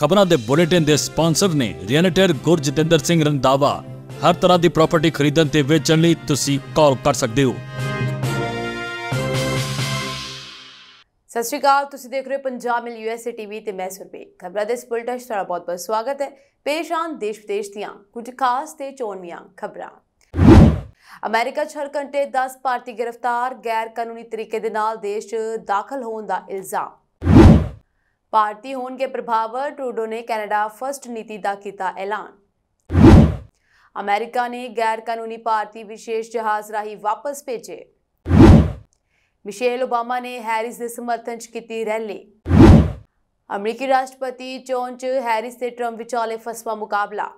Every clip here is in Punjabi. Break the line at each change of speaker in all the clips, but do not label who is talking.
ਖਬਰਾਂ ਦੇ ਬੁਲੇਟਿਨ ਦੇ ਸਪਾਂਸਰ ਨੇ ਰੀਅਲਟਰ ਗੁਰਜਤਿੰਦਰ ਸਿੰਘ ਰੰਦਾਵਾ ਹਰ ਤਰ੍ਹਾਂ ਦੀ ਪ੍ਰਾਪਰਟੀ ਖਰੀਦਣ ਤੇ ਵੇਚਣ ਲਈ ਤੁਸੀਂ ਕਾਲ ਕਰ ਸਕਦੇ ਹੋ ਸਤਿ ਸ਼੍ਰੀ ਅਕਾਲ ਤੁਸੀਂ ਦੇਖ ਰਹੇ ਹੋ ਪੰਜਾਬ ਮਿਲ ਯੂਐਸਏ ਟੀਵੀ ਤੇ ਮੈਂ ਸੁਰਬੀਰ ਖਬਰਾਂ ਦੇ ਇਸ ਬੁਲੇਟਿਨ ਤੁਹਾਡਾ ਬਹੁਤ-ਬਹੁਤ ਸਵਾਗਤ ਹੈ ਪੇਸ਼ ਆਨ ਦੇਸ਼ ਵਿਦੇਸ਼ ਦੀਆਂ ਕੁਝ ਖਾਸ ਤੇ ਚੋਣਵੀਆਂ ਖਬਰਾਂ ਅਮਰੀਕਾ 'ਚ ਹਰ ਘੰਟੇ 10 ਭਾਰਤੀ ਗ੍ਰਿਫਤਾਰ ਗੈਰ ਕਾਨੂੰਨੀ ਤਰੀਕੇ ਦੇ ਨਾਲ ਦੇਸ਼ 'ਚ ਦਾਖਲ ਹੋਣ ਦਾ ਇਲਜ਼ਾਮ ਭਾਰਤੀ ਹੋਣ ਕੇ ਪ੍ਰਭਾਵਰ ਟਰੂਡੋ ਨੇ ਕੈਨੇਡਾ ਫਰਸਟ ਨੀਤੀ ਦਾ ਕੀਤਾ ਐਲਾਨ ਅਮਰੀਕਾ ਨੇ ਗੈਰ ਕਾਨੂੰਨੀ ਭਾਰਤੀ ਵਿਸ਼ੇਸ਼ ਜਹਾਜ਼ ਰਾਹੀਂ ਵਾਪਸ ਭੇਜੇ ਮਿਸ਼ੇਲ ਓਬਾਮਾ ਨੇ ਹੈਰਿਸ ਦੇ ਸਮਰਥਨ 'ਚ ਕੀਤੀ ਰੈਲੀ ਅਮਰੀਕੀ ਰਾਸ਼ਟਰਪਤੀ ਚੋਣ 'ਚ ਹੈਰਿਸ ਤੇ ਟਰੰਪ ਵਿਚਾਲੇ ਫਸਵਾ ਮੁਕਾਬਲਾ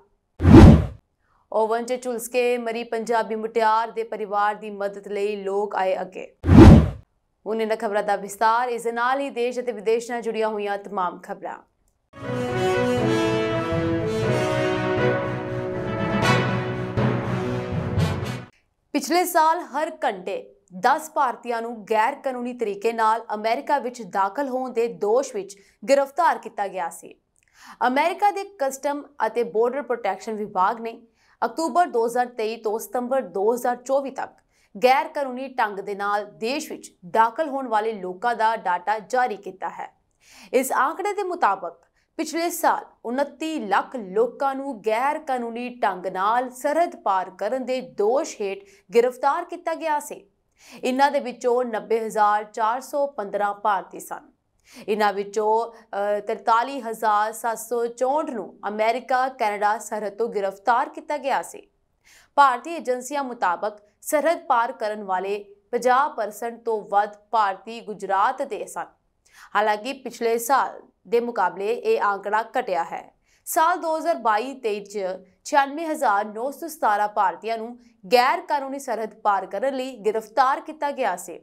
ਓਵਨ 'ਚ ਚੁਲਸਕੇ ਮਰੀ ਪੰਜਾਬੀ ਮੁਟਿਆਰ ਦੇ ਪਰਿਵਾਰ ਦੀ ਮਦਦ ਲਈ ਲੋਕ ਆਏ ਅੱਗੇ ਹੁਣ ਇਹਨਾਂ ਖਬਰਾਂ ਦਾ ਵਿਸਤਾਰ ਇਸ ਨਾਲ ਹੀ ਦੇਸ਼ ਅਤੇ ਵਿਦੇਸ਼ ਨਾਲ ਜੁੜੀਆਂ ਹੋਈਆਂ तमाम ਖਬਰਾਂ ਪਿਛਲੇ ਸਾਲ ਹਰ ਘੰਟੇ 10 ਭਾਰਤੀਆਂ ਨੂੰ ਗੈਰ ਕਾਨੂੰਨੀ ਤਰੀਕੇ ਨਾਲ ਅਮਰੀਕਾ ਵਿੱਚ ਦਾਖਲ ਹੋਣ ਦੇ ਦੋਸ਼ ਵਿੱਚ ਗ੍ਰਿਫਤਾਰ ਕੀਤਾ ਗਿਆ ਸੀ ਅਮਰੀਕਾ ਦੇ ਕਸਟਮ ਅਤੇ ਬਾਰਡਰ ਪ੍ਰੋਟੈਕਸ਼ਨ ਵਿਭਾਗ ਨੇ ਅਕਤੂਬਰ 2023 ਤੋਂ ਸਤੰਬਰ 2024 ਤੱਕ ਗੈਰ ਕਾਨੂੰਨੀ ਢੰਗ ਦੇ ਨਾਲ ਦੇਸ਼ ਵਿੱਚ ਦਾਖਲ ਹੋਣ ਵਾਲੇ ਲੋਕਾਂ ਦਾ ਡਾਟਾ ਜਾਰੀ ਕੀਤਾ ਹੈ ਇਸ ਆંકੜੇ ਦੇ ਮੁਤਾਬਕ ਪਿਛਲੇ ਸਾਲ 29 ਲੱਖ ਲੋਕਾਂ ਨੂੰ ਗੈਰ ਕਾਨੂੰਨੀ ਢੰਗ ਨਾਲ ਸਰਹੱਦ ਪਾਰ ਕਰਨ ਦੇ ਦੋਸ਼ ਹੇਠ ਗ੍ਰਿਫਤਾਰ ਕੀਤਾ ਗਿਆ ਸੀ ਇਨ੍ਹਾਂ ਦੇ ਵਿੱਚੋਂ 90415 ਭਾਰਤੀ ਸਨ ਇਨ੍ਹਾਂ ਵਿੱਚੋਂ 43764 ਨੂੰ ਅਮਰੀਕਾ ਕੈਨੇਡਾ ਸਰਹੱਦ ਤੋਂ ਗ੍ਰਿਫਤਾਰ ਕੀਤਾ ਗਿਆ ਸੀ ਭਾਰਤੀ ਏਜੰਸੀਆਂ ਮੁਤਾਬਕ ਸਰਹੱਦ ਪਾਰ ਕਰਨ ਵਾਲੇ 50% ਤੋਂ ਵੱਧ ਭਾਰਤੀ ਗੁਜਰਾਤ ਦੇ ਸਨ ਹਾਲਾਂਕਿ ਪਿਛਲੇ ਸਾਲ ਦੇ ਮੁਕਾਬਲੇ ਇਹ ਆਂਕੜਾ ਘਟਿਆ ਹੈ ਸਾਲ 2022-23 ਵਿੱਚ 96917 ਭਾਰਤੀਆਂ ਨੂੰ ਗੈਰ ਕਾਨੂੰਨੀ ਸਰਹੱਦ ਪਾਰ ਕਰਨ ਲਈ ਗ੍ਰਿਫਤਾਰ ਕੀਤਾ ਗਿਆ ਸੀ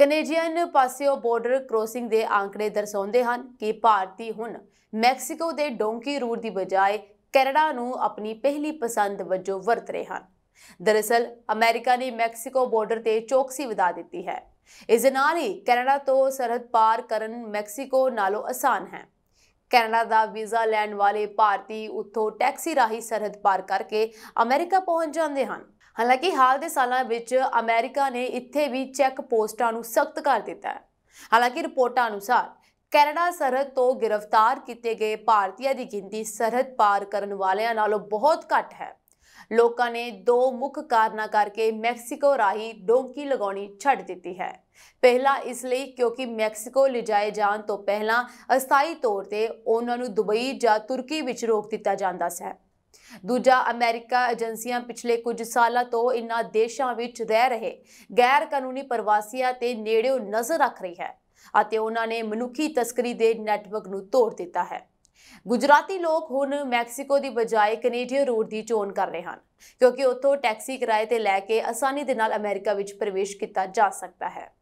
ਕੈਨੇਡੀਅਨ ਪਾਸਿਓ ਬਾਰਡਰ ਕ੍ਰੋਸਿੰਗ ਦੇ ਆਂਕੜੇ ਦਰਸਾਉਂਦੇ ਹਨ ਕਿ ਭਾਰਤੀ ਹੁਣ ਮੈਕਸੀਕੋ ਦੇ ਡੋਂਕੀ ਰੂਟ ਦੀ ਬਜਾਏ ਕੈਨੇਡਾ ਨੂੰ ਆਪਣੀ ਪਹਿਲੀ ਪਸੰਦ ਵਜੋਂ ਵਰਤ ਰਹੇ ਹਨ ਦਰਅਸਲ ਅਮਰੀਕਾ ਨੇ ਮੈਕਸੀਕੋ ਬਾਰਡਰ ਤੇ ਚੌਕਸੀ ਵਧਾ ਦਿੱਤੀ ਹੈ ਇਸ ਦੇ ਨਾਲ ਹੀ ਕੈਨੇਡਾ ਤੋਂ ਸਰਹੱਦ ਪਾਰ ਕਰਨ ਮੈਕਸੀਕੋ ਨਾਲੋਂ ਆਸਾਨ ਹੈ ਕੈਨੇਡਾ ਦਾ ਵੀਜ਼ਾ ਲੈਣ ਵਾਲੇ ਭਾਰਤੀ ਉੱਥੋਂ ਟੈਕਸੀ ਰਾਹੀਂ ਸਰਹੱਦ ਪਾਰ ਕਰਕੇ ਅਮਰੀਕਾ ਪਹੁੰਚ ਜਾਂਦੇ ਹਨ ਹਾਲਾਂਕਿ ਹਾਲ ਦੇ ਸਾਲਾਂ ਵਿੱਚ ਅਮਰੀਕਾ ਨੇ ਇੱਥੇ ਵੀ ਚੈੱਕ ਪੋਸਟਾਂ ਨੂੰ ਸਖਤ ਕਰ ਦਿੱਤਾ ਹੈ ਹਾਲਾਂਕਿ ਰਿਪੋਰਟਾਂ ਅਨੁਸਾਰ ਕੈਨੇਡਾ ਸਰਹੱਦ ਤੋਂ ਗ੍ਰਿਫਤਾਰ ਕੀਤੇ ਗਏ ਭਾਰਤੀਆਂ ਦੀ ਗਿਣਤੀ ਸਰਹੱਦ ਪਾਰ ਕਰਨ ਵਾਲਿਆਂ ਨਾਲੋਂ ਬਹੁਤ ਘੱਟ ਹੈ ਲੋਕਾਂ ਨੇ ਦੋ ਮੁੱਖ ਕਾਰਨਾਂ ਕਰਕੇ ਮੈਕਸੀਕੋ ਰਾਹੀਂ ਡੋਂਕੀ ਲਗਾਉਣੀ ਛੱਡ ਦਿੱਤੀ ਹੈ ਪਹਿਲਾ ਇਸ ਲਈ ਕਿਉਂਕਿ ਮੈਕਸੀਕੋ ਲਿਜਾਏ ਜਾਣ ਤੋਂ ਪਹਿਲਾਂ ਅਸਥਾਈ ਤੌਰ ਤੇ ਉਹਨਾਂ ਨੂੰ ਦੁਬਈ ਜਾਂ ਤੁਰਕੀ ਵਿੱਚ ਰੋਕ ਦਿੱਤਾ ਜਾਂਦਾ ਸੀ ਦੂਜਾ ਅਮਰੀਕਾ ਏਜੰਸੀਆਂ ਪਿਛਲੇ ਕੁਝ ਸਾਲਾਂ ਤੋਂ ਇਨ੍ਹਾਂ ਦੇਸ਼ਾਂ ਵਿੱਚ ਰਹਿ ਰਹੇ ਗੈਰ ਕਾਨੂੰਨੀ ਪ੍ਰਵਾਸੀਆਂ ਤੇ ਨੇੜਿਓਂ ਨਜ਼ਰ ਰੱਖ ਰਹੀ ਹੈ ਅਤੇ ਉਹਨਾਂ ਨੇ ਮਨੁੱਖੀ ਤਸਕਰੀ ਦੇ ਨੈਟਵਰਕ ਨੂੰ ਤੋੜ ਦਿੱਤਾ ਹੈ ਗੁਜਰਾਤੀ ਲੋਕ ਹੁਣ ਮੈਕਸੀਕੋ ਦੀ ਬਜਾਏ ਕੈਨੇਡੀਅਨ ਰੂਟ ਦੀ ਚੋਣ ਕਰ ਰਹੇ ਹਨ ਕਿਉਂਕਿ ਉੱਥੋਂ ਟੈਕਸੀ ਕਿਰਾਏ ਤੇ ਲੈ ਕੇ ਆਸਾਨੀ ਦੇ ਨਾਲ ਅਮਰੀਕਾ ਵਿੱਚ ਪ੍ਰਵੇਸ਼ ਕੀਤਾ ਜਾ ਸਕਦਾ ਹੈ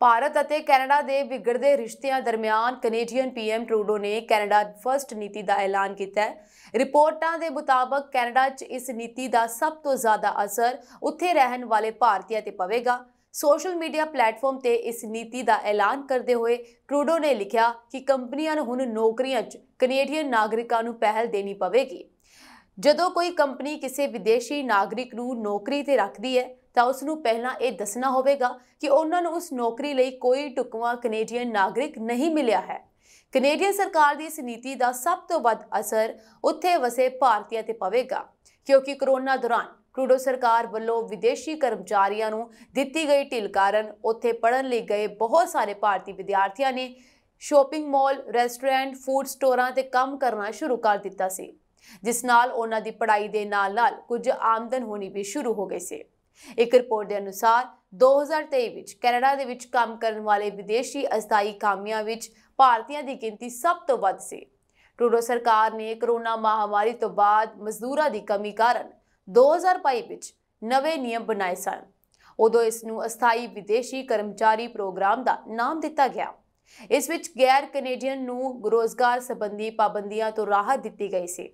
ਭਾਰਤ ਅਤੇ ਕੈਨੇਡਾ ਦੇ ਵਿਗੜਦੇ ਰਿਸ਼ਤਿਆਂ ਦਰਮਿਆਨ ਕੈਨੇਡੀਅਨ ਪੀਐਮ ਟਰੂਡੋ ਨੇ ਕੈਨੇਡਾ ਫਰਸਟ ਨੀਤੀ ਦਾ ਐਲਾਨ ਕੀਤਾ ਹੈ ਰਿਪੋਰਟਾਂ ਦੇ ਮੁਤਾਬਕ ਕੈਨੇਡਾ 'ਚ ਇਸ ਨੀਤੀ ਦਾ ਸਭ ਤੋਂ ਜ਼ਿਆਦਾ ਅਸਰ ਉੱਥੇ ਰਹਿਣ ਵਾਲੇ ਭਾਰਤੀਆਂ ਤੇ ਪਵੇਗਾ ਸੋਸ਼ਲ ਮੀਡੀਆ ਪਲੇਟਫਾਰਮ ਤੇ ਇਸ ਨੀਤੀ ਦਾ ਐਲਾਨ ਕਰਦੇ ਹੋਏ ਟਰੂਡੋ ਨੇ ਲਿਖਿਆ ਕਿ ਕੰਪਨੀਆਂ ਨੂੰ ਹੁਣ ਨੌਕਰੀਆਂ 'ਚ ਕੈਨੇਡੀਅਨ ਨਾਗਰਿਕਾਂ ਨੂੰ ਪਹਿਲ ਦੇਣੀ ਪਵੇਗੀ ਜਦੋਂ ਕੋਈ ਕੰਪਨੀ ਕਿਸੇ ਵਿਦੇਸ਼ੀ ਨਾਗਰਿਕ ਨੂੰ ਨੌਕਰੀ ਤੇ ਰੱਖਦੀ ਹੈ ਤਾਂ ਉਸ ਨੂੰ ਪਹਿਲਾਂ ਇਹ ਦੱਸਣਾ ਹੋਵੇਗਾ ਕਿ ਉਹਨਾਂ ਨੂੰ ਉਸ ਨੌਕਰੀ ਲਈ ਕੋਈ ਟੁਕਵਾ ਕੈਨੇਡੀਅਨ ਨਾਗਰਿਕ ਨਹੀਂ ਮਿਲਿਆ ਹੈ ਕੈਨੇਡੀਅਨ ਸਰਕਾਰ ਦੀ ਇਸ ਨੀਤੀ ਦਾ ਸਭ ਤੋਂ ਵੱਧ ਅਸਰ ਉੱਥੇ ਵਸੇ ਭਾਰਤੀਆਂ ਤੇ ਪਵੇਗਾ ਕਿਉਂਕਿ ਕਰੋਨਾ ਦੌਰਾਨ ਟਰੂਡੋ ਸਰਕਾਰ ਵੱਲੋਂ ਵਿਦੇਸ਼ੀ ਕਰਮਚਾਰੀਆਂ ਨੂੰ ਦਿੱਤੀ ਗਈ ਢਿੱਲ ਕਾਰਨ ਉੱਥੇ ਪੜਨ ਲਈ ਗਏ ਬਹੁਤ ਸਾਰੇ ਭਾਰਤੀ ਵਿਦਿਆਰਥੀਆਂ ਨੇ ਸ਼ਾਪਿੰਗ ਮਾਲ ਰੈਸਟੋਰੈਂਟ ਫੂਡ ਸਟੋਰਾਂ ਤੇ ਕੰਮ ਕਰਨਾ ਸ਼ੁਰੂ ਕਰ ਦਿੱਤਾ ਸੀ ਜਿਸ ਨਾਲ ਉਹਨਾਂ ਦੀ ਪੜ੍ਹਾਈ ਦੇ ਨਾਲ-ਨਾਲ ਕੁਝ ਆਮਦਨ ਹੋਣੀ ਵੀ ਸ਼ੁਰੂ ਹੋ ਗਈ ਸੀ ਇੱਕ ਰਿਪੋਰਟ ਦੇ ਅਨੁਸਾਰ 2023 ਵਿੱਚ ਕੈਨੇਡਾ ਦੇ ਵਿੱਚ ਕੰਮ ਕਰਨ ਵਾਲੇ ਵਿਦੇਸ਼ੀ ਅਸਥਾਈ ਕਾਮਿਆਂ ਵਿੱਚ ਭਾਰਤੀਆਂ ਦੀ ਗਿਣਤੀ ਸਭ ਤੋਂ ਵੱਧ ਸੀ ਟਰੂਡੋ ਸਰਕਾਰ ਨੇ ਕਰੋਨਾ ਮਹਾਮਾਰੀ ਤੋਂ ਬਾਅਦ ਮਜ਼ਦੂਰਾਂ ਦੀ ਕਮੀ ਕਾਰਨ 2022 ਵਿੱਚ ਨਵੇਂ ਨਿਯਮ ਬਣਾਏ ਸਨ ਉਦੋਂ ਇਸ ਨੂੰ ਅਸਥਾਈ ਵਿਦੇਸ਼ੀ ਕਰਮਚਾਰੀ ਪ੍ਰੋਗਰਾਮ ਦਾ ਨਾਮ ਦਿੱਤਾ ਗਿਆ ਇਸ ਵਿੱਚ ਗੈਰ ਕੈਨੇਡੀਅਨ ਨੂੰ ਰੋਜ਼ਗਾਰ ਸੰਬੰਧੀ ਪਾਬੰਦੀਆਂ ਤੋਂ ਰਾਹਤ ਦਿੱਤੀ ਗਈ ਸੀ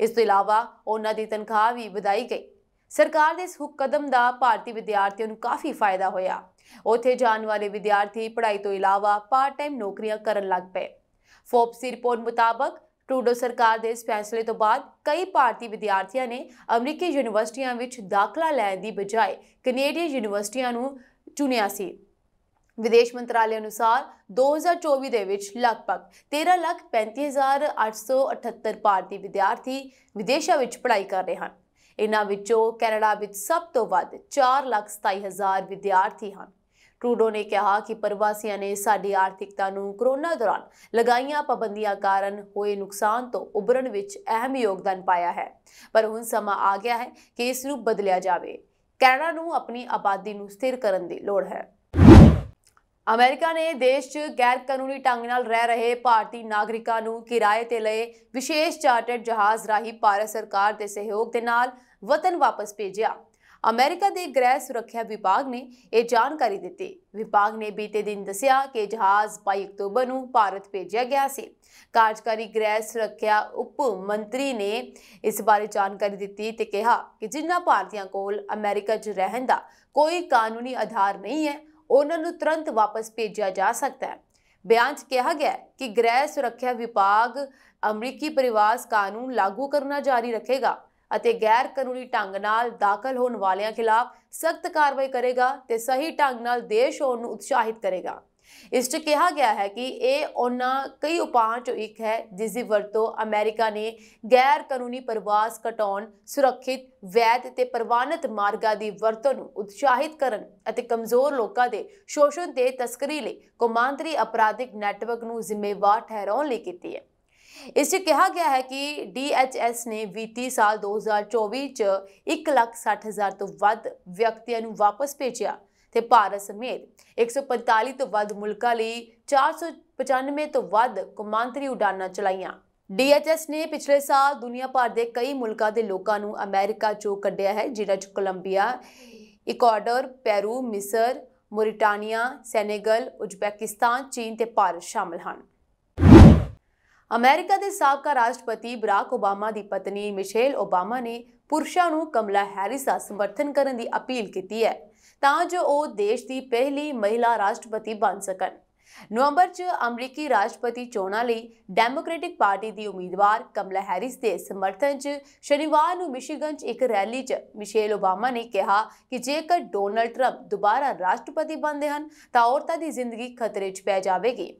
ਇਸ ਤੋਂ ਇਲਾਵਾ ਉਹਨਾਂ ਦੀ ਤਨਖਾਹ ਵੀ ਵਧਾਈ ਗਈ ਸਰਕਾਰ ਦੇ ਇਸ ਹੁਕਮ ਦਾ ਭਾਰਤੀ ਵਿਦਿਆਰਥੀਆਂ ਨੂੰ ਕਾਫੀ ਫਾਇਦਾ ਹੋਇਆ ਉੱਥੇ ਜਾਣ ਵਾਲੇ ਵਿਦਿਆਰਥੀ ਪੜ੍ਹਾਈ ਤੋਂ ਇਲਾਵਾ ਪਾਰਟ ਟਾਈਮ ਨੌਕਰੀਆਂ ਕਰਨ ਲੱਗ ਪਏ ਫੋਪਸ ਰਿਪੋਰਟ ਮੁਤਾਬਕ ਟਰੂਡੋ ਸਰਕਾਰ ਦੇ ਇਸ ਫੈਸਲੇ ਤੋਂ ਬਾਅਦ ਕਈ ਭਾਰਤੀ ਵਿਦਿਆਰਥੀਆਂ ਨੇ ਅਮਰੀਕੀ ਯੂਨੀਵਰਸਿਟੀਆਂ ਵਿੱਚ ਦਾਖਲਾ ਲੈਣ ਦੀ ਬਜਾਏ ਕੈਨੇਡੀਅਨ ਯੂਨੀਵਰਸਿਟੀਆਂ ਨੂੰ ਚੁਣਿਆ ਸੀ ਵਿਦੇਸ਼ ਮੰਤਰਾਲੇ ਅਨੁਸਾਰ 2024 ਦੇ ਵਿੱਚ ਲਗਭਗ 13,35,878 ਭਾਰਤੀ ਵਿਦਿਆਰਥੀ ਵਿਦੇਸ਼ਾਂ ਵਿੱਚ ਪੜ੍ਹਾਈ ਕਰ ਰਹੇ ਹਨ ਇਹਨਾਂ ਵਿੱਚੋਂ ਕੈਨੇਡਾ ਵਿੱਚ ਸਭ ਤੋਂ ਵੱਧ 4,27,000 ਵਿਦਿਆਰਥੀ ਹਨ ਟਰੂਡੋ ਨੇ ਕਿਹਾ ਕਿ ਪ੍ਰਵਾਸੀਆਂ ਨੇ ਸਾਡੀ ਆਰਥਿਕਤਾ ਨੂੰ ਕਰੋਨਾ ਦੌਰਾਨ ਲਗਾਈਆਂ ਪਾਬੰਦੀਆਂ ਕਾਰਨ ਹੋਏ ਨੁਕਸਾਨ ਤੋਂ ਉਭਰਨ ਵਿੱਚ ਅਹਿਮ ਯੋਗਦਾਨ ਪਾਇਆ ਹੈ ਪਰ ਹੁਣ ਸਮਾਂ ਆ ਗਿਆ ਹੈ ਕਿ ਇਸ ਨੂੰ ਬਦਲਿਆ ਜਾਵੇ ਕੈਨੇਡਾ ਨੂੰ ਆਪਣੀ ਆਬਾਦੀ ਨੂੰ ਸਥਿਰ ਕਰਨ ਦੀ ਲੋੜ ਹੈ ਅਮਰੀਕਾ ਨੇ ਦੇਸ਼ 'ਚ ਗੈਰ ਕਾਨੂੰਨੀ ਢੰਗ ਨਾਲ ਰਹਿ ਰਹੇ ਭਾਰਤੀ ਨਾਗਰਿਕਾਂ ਨੂੰ ਕਿਰਾਏ ਤੇ ਲਏ ਵਿਸ਼ੇਸ਼ ਚਾਰਟਰਡ ਜਹਾਜ਼ ਰਾਹੀਂ ਭਾਰਤ ਸਰਕਾਰ ਦੇ ਸਹਿਯੋਗ ਦੇ ਨਾਲ ਵਤਨ ਵਾਪਸ ਭੇਜਿਆ ਅਮਰੀਕਾ ਦੇ ਗ੍ਰਹਿ ਸੁਰੱਖਿਆ ਵਿਭਾਗ ਨੇ ਇਹ ਜਾਣਕਾਰੀ ਦਿੱਤੀ ਵਿਭਾਗ ਨੇ ਬੀਤੇ ਦਿਨ ਦੱਸਿਆ ਕਿ ਜਹਾਜ਼ 22 ਅਕਤੂਬਰ ਨੂੰ ਭਾਰਤ ਭੇਜਿਆ ਗਿਆ ਸੀ ਕਾਰਜਕਾਰੀ ਗ੍ਰਹਿ ਸੁਰੱਖਿਆ ਉਪ ਮੰਤਰੀ ਨੇ ਇਸ ਬਾਰੇ ਜਾਣਕਾਰੀ ਦਿੱਤੀ ਤੇ ਕਿਹਾ ਕਿ ਜਿਨ੍ਹਾਂ ਭਾਰਤੀਆਂ ਕੋਲ ਅਮਰੀਕਾ 'ਚ ਰਹਿਣ ਦਾ ਕੋਈ ਕਾਨੂੰਨੀ ਆਧਾਰ ਨਹੀਂ ਹੈ ਉਹਨਾਂ ਨੂੰ ਤੁਰੰਤ ਵਾਪਸ ਭੇਜਿਆ ਜਾ ਸਕਦਾ ਹੈ ਬਿਆਨ 'ਚ ਕਿਹਾ ਗਿਆ ਕਿ ਗ੍ਰਹਿ ਸੁਰੱਖਿਆ ਵਿਭਾਗ ਅਮਰੀਕੀ ਪਰਿਵਾਸ ਕਾਨੂੰਨ ਲਾਗੂ ਕਰਨਾ ਜਾਰੀ ਰੱਖੇਗਾ ਅਤੇ ਗੈਰ ਕਾਨੂੰਨੀ ਢੰਗ ਨਾਲ ਦਾਖਲ ਹੋਣ ਵਾਲਿਆਂ ਖਿਲਾਫ ਸਖਤ ਕਾਰਵਾਈ ਕਰੇਗਾ ਤੇ ਸਹੀ ਢੰਗ ਨਾਲ ਦੇਸ਼ ਹੋਣ ਨੂੰ ਉਤਸ਼ਾਹਿਤ ਕਰੇਗਾ ਇਸ 'ਚ ਕਿਹਾ ਗਿਆ ਹੈ ਕਿ ਇਹ ਉਹਨਾਂ ਕਈ ਉਪਾਅ 'ਚੋਂ ਇੱਕ ਹੈ ਜਿਸ ਦੀ ਵਰਤੋਂ ਅਮਰੀਕਾ ਨੇ ਗੈਰ ਕਾਨੂੰਨੀ ਪ੍ਰਵਾਸ ਘਟਾਉਣ ਸੁਰੱਖਿਤ ਵੈਦ ਤੇ ਪ੍ਰਵਾਨਿਤ ਮਾਰਗਾਂ ਦੀ ਵਰਤੋਂ ਨੂੰ ਉਤਸ਼ਾਹਿਤ ਕਰਨ ਅਤੇ ਕਮਜ਼ੋਰ ਲੋਕਾਂ ਦੇ ਸ਼ੋਸ਼ਣ ਤੇ ਤਸਕਰੀ ਲਈ ਕੌਮਾਂਤਰੀ ਅਪਰਾਧਿਕ ਨੈਟਵਰਕ ਨੂੰ ਜ਼ਿੰਮੇਵਾਰ ਠਹਿਰਾਉਣ ਲਈ ਕੀਤੀ ਹੈ ਇਸ ਵਿੱਚ ਕਿਹਾ ਗਿਆ ਹੈ ਕਿ ਡੀਐਚਐਸ ਨੇ ਵਿੱਤੀ ਸਾਲ 2024 'ਚ 1,60,000 ਤੋਂ ਵੱਧ ਵਿਅਕਤੀਆਂ ਨੂੰ ਵਾਪਸ ਭੇਜਿਆ ਤੇ ਭਾਰਤ ਸਮੇਤ 145 ਤੋਂ ਵੱਧ ਮੁਲਕਾਂ ਲਈ 495 ਤੋਂ ਵੱਧ ਕਮਾਂਤਰੀ ਉਡਾਨਾਂ ਚਲਾਈਆਂ ਡੀਐਚਐਸ ਨੇ ਪਿਛਲੇ ਸਾਲ ਦੁਨੀਆ ਭਰ ਦੇ ਕਈ ਮੁਲਕਾਂ ਦੇ ਲੋਕਾਂ ਨੂੰ ਅਮਰੀਕਾ ਚੋਂ ਕੱਢਿਆ ਹੈ ਜਿਨ੍ਹਾਂ 'ਚ ਕੋਲੰਬੀਆ, ਇਕਵਾਡੋਰ ਪੈਰੂ, ਮਿਸਰ, ਮੋਰੀਟਾਨੀਆ, ਸੈਨੇਗਲ, ਉਜ਼ਬੇਕਿਸਤਾਨ ਚੀਨ ਤੇ ਭਾਰਤ ਸ਼ਾਮਲ ਹਨ। ਅਮਰੀਕਾ ਦੇ ਸਾਬਕਾ ਰਾਸ਼ਟਰਪਤੀ ਬਰਾਕ ਓਬਾਮਾ ਦੀ ਪਤਨੀ ਮਿਸ਼ੇਲ ਓਬਾਮਾ ਨੇ ਪੁਰਸ਼ਾਂ ਨੂੰ ਕਮਲਾ ਹੈਰਿਸ ਦਾ ਸਮਰਥਨ ਕਰਨ ਦੀ ਅਪੀਲ ਕੀਤੀ ਹੈ ਤਾਂ ਜੋ ਉਹ ਦੇਸ਼ ਦੀ ਪਹਿਲੀ ਮਹਿਲਾ ਰਾਸ਼ਟਰਪਤੀ ਬਣ ਸਕਣ ਨਵੰਬਰ 'ਚ ਅਮਰੀਕੀ ਰਾਸ਼ਟਰਪਤੀ ਚੋਣਾਂ ਲਈ ਡੈਮੋਕ੍ਰੈਟਿਕ ਪਾਰਟੀ ਦੀ ਉਮੀਦਵਾਰ ਕਮਲਾ ਹੈਰਿਸ ਦੇ ਸਮਰਥਨ 'ਚ ਸ਼ਨੀਵਾਰ ਨੂੰ ਮਿਸ਼ੀਗਨ 'ਚ ਇੱਕ ਰੈਲੀ 'ਚ ਮਿਸ਼ੇਲ ਓਬਾਮਾ ਨੇ ਕਿਹਾ ਕਿ ਜੇਕਰ ਡੋਨਲਡ ਟਰੰਪ ਦੁਬਾਰਾ ਰਾਸ਼ਟਰਪਤੀ ਬਣਦੇ ਹਨ ਤਾਂ ਔਰਤਾਂ ਦੀ ਜ਼ਿੰਦਗੀ ਖਤਰੇ 'ਚ ਪੈ ਜਾਵੇਗੀ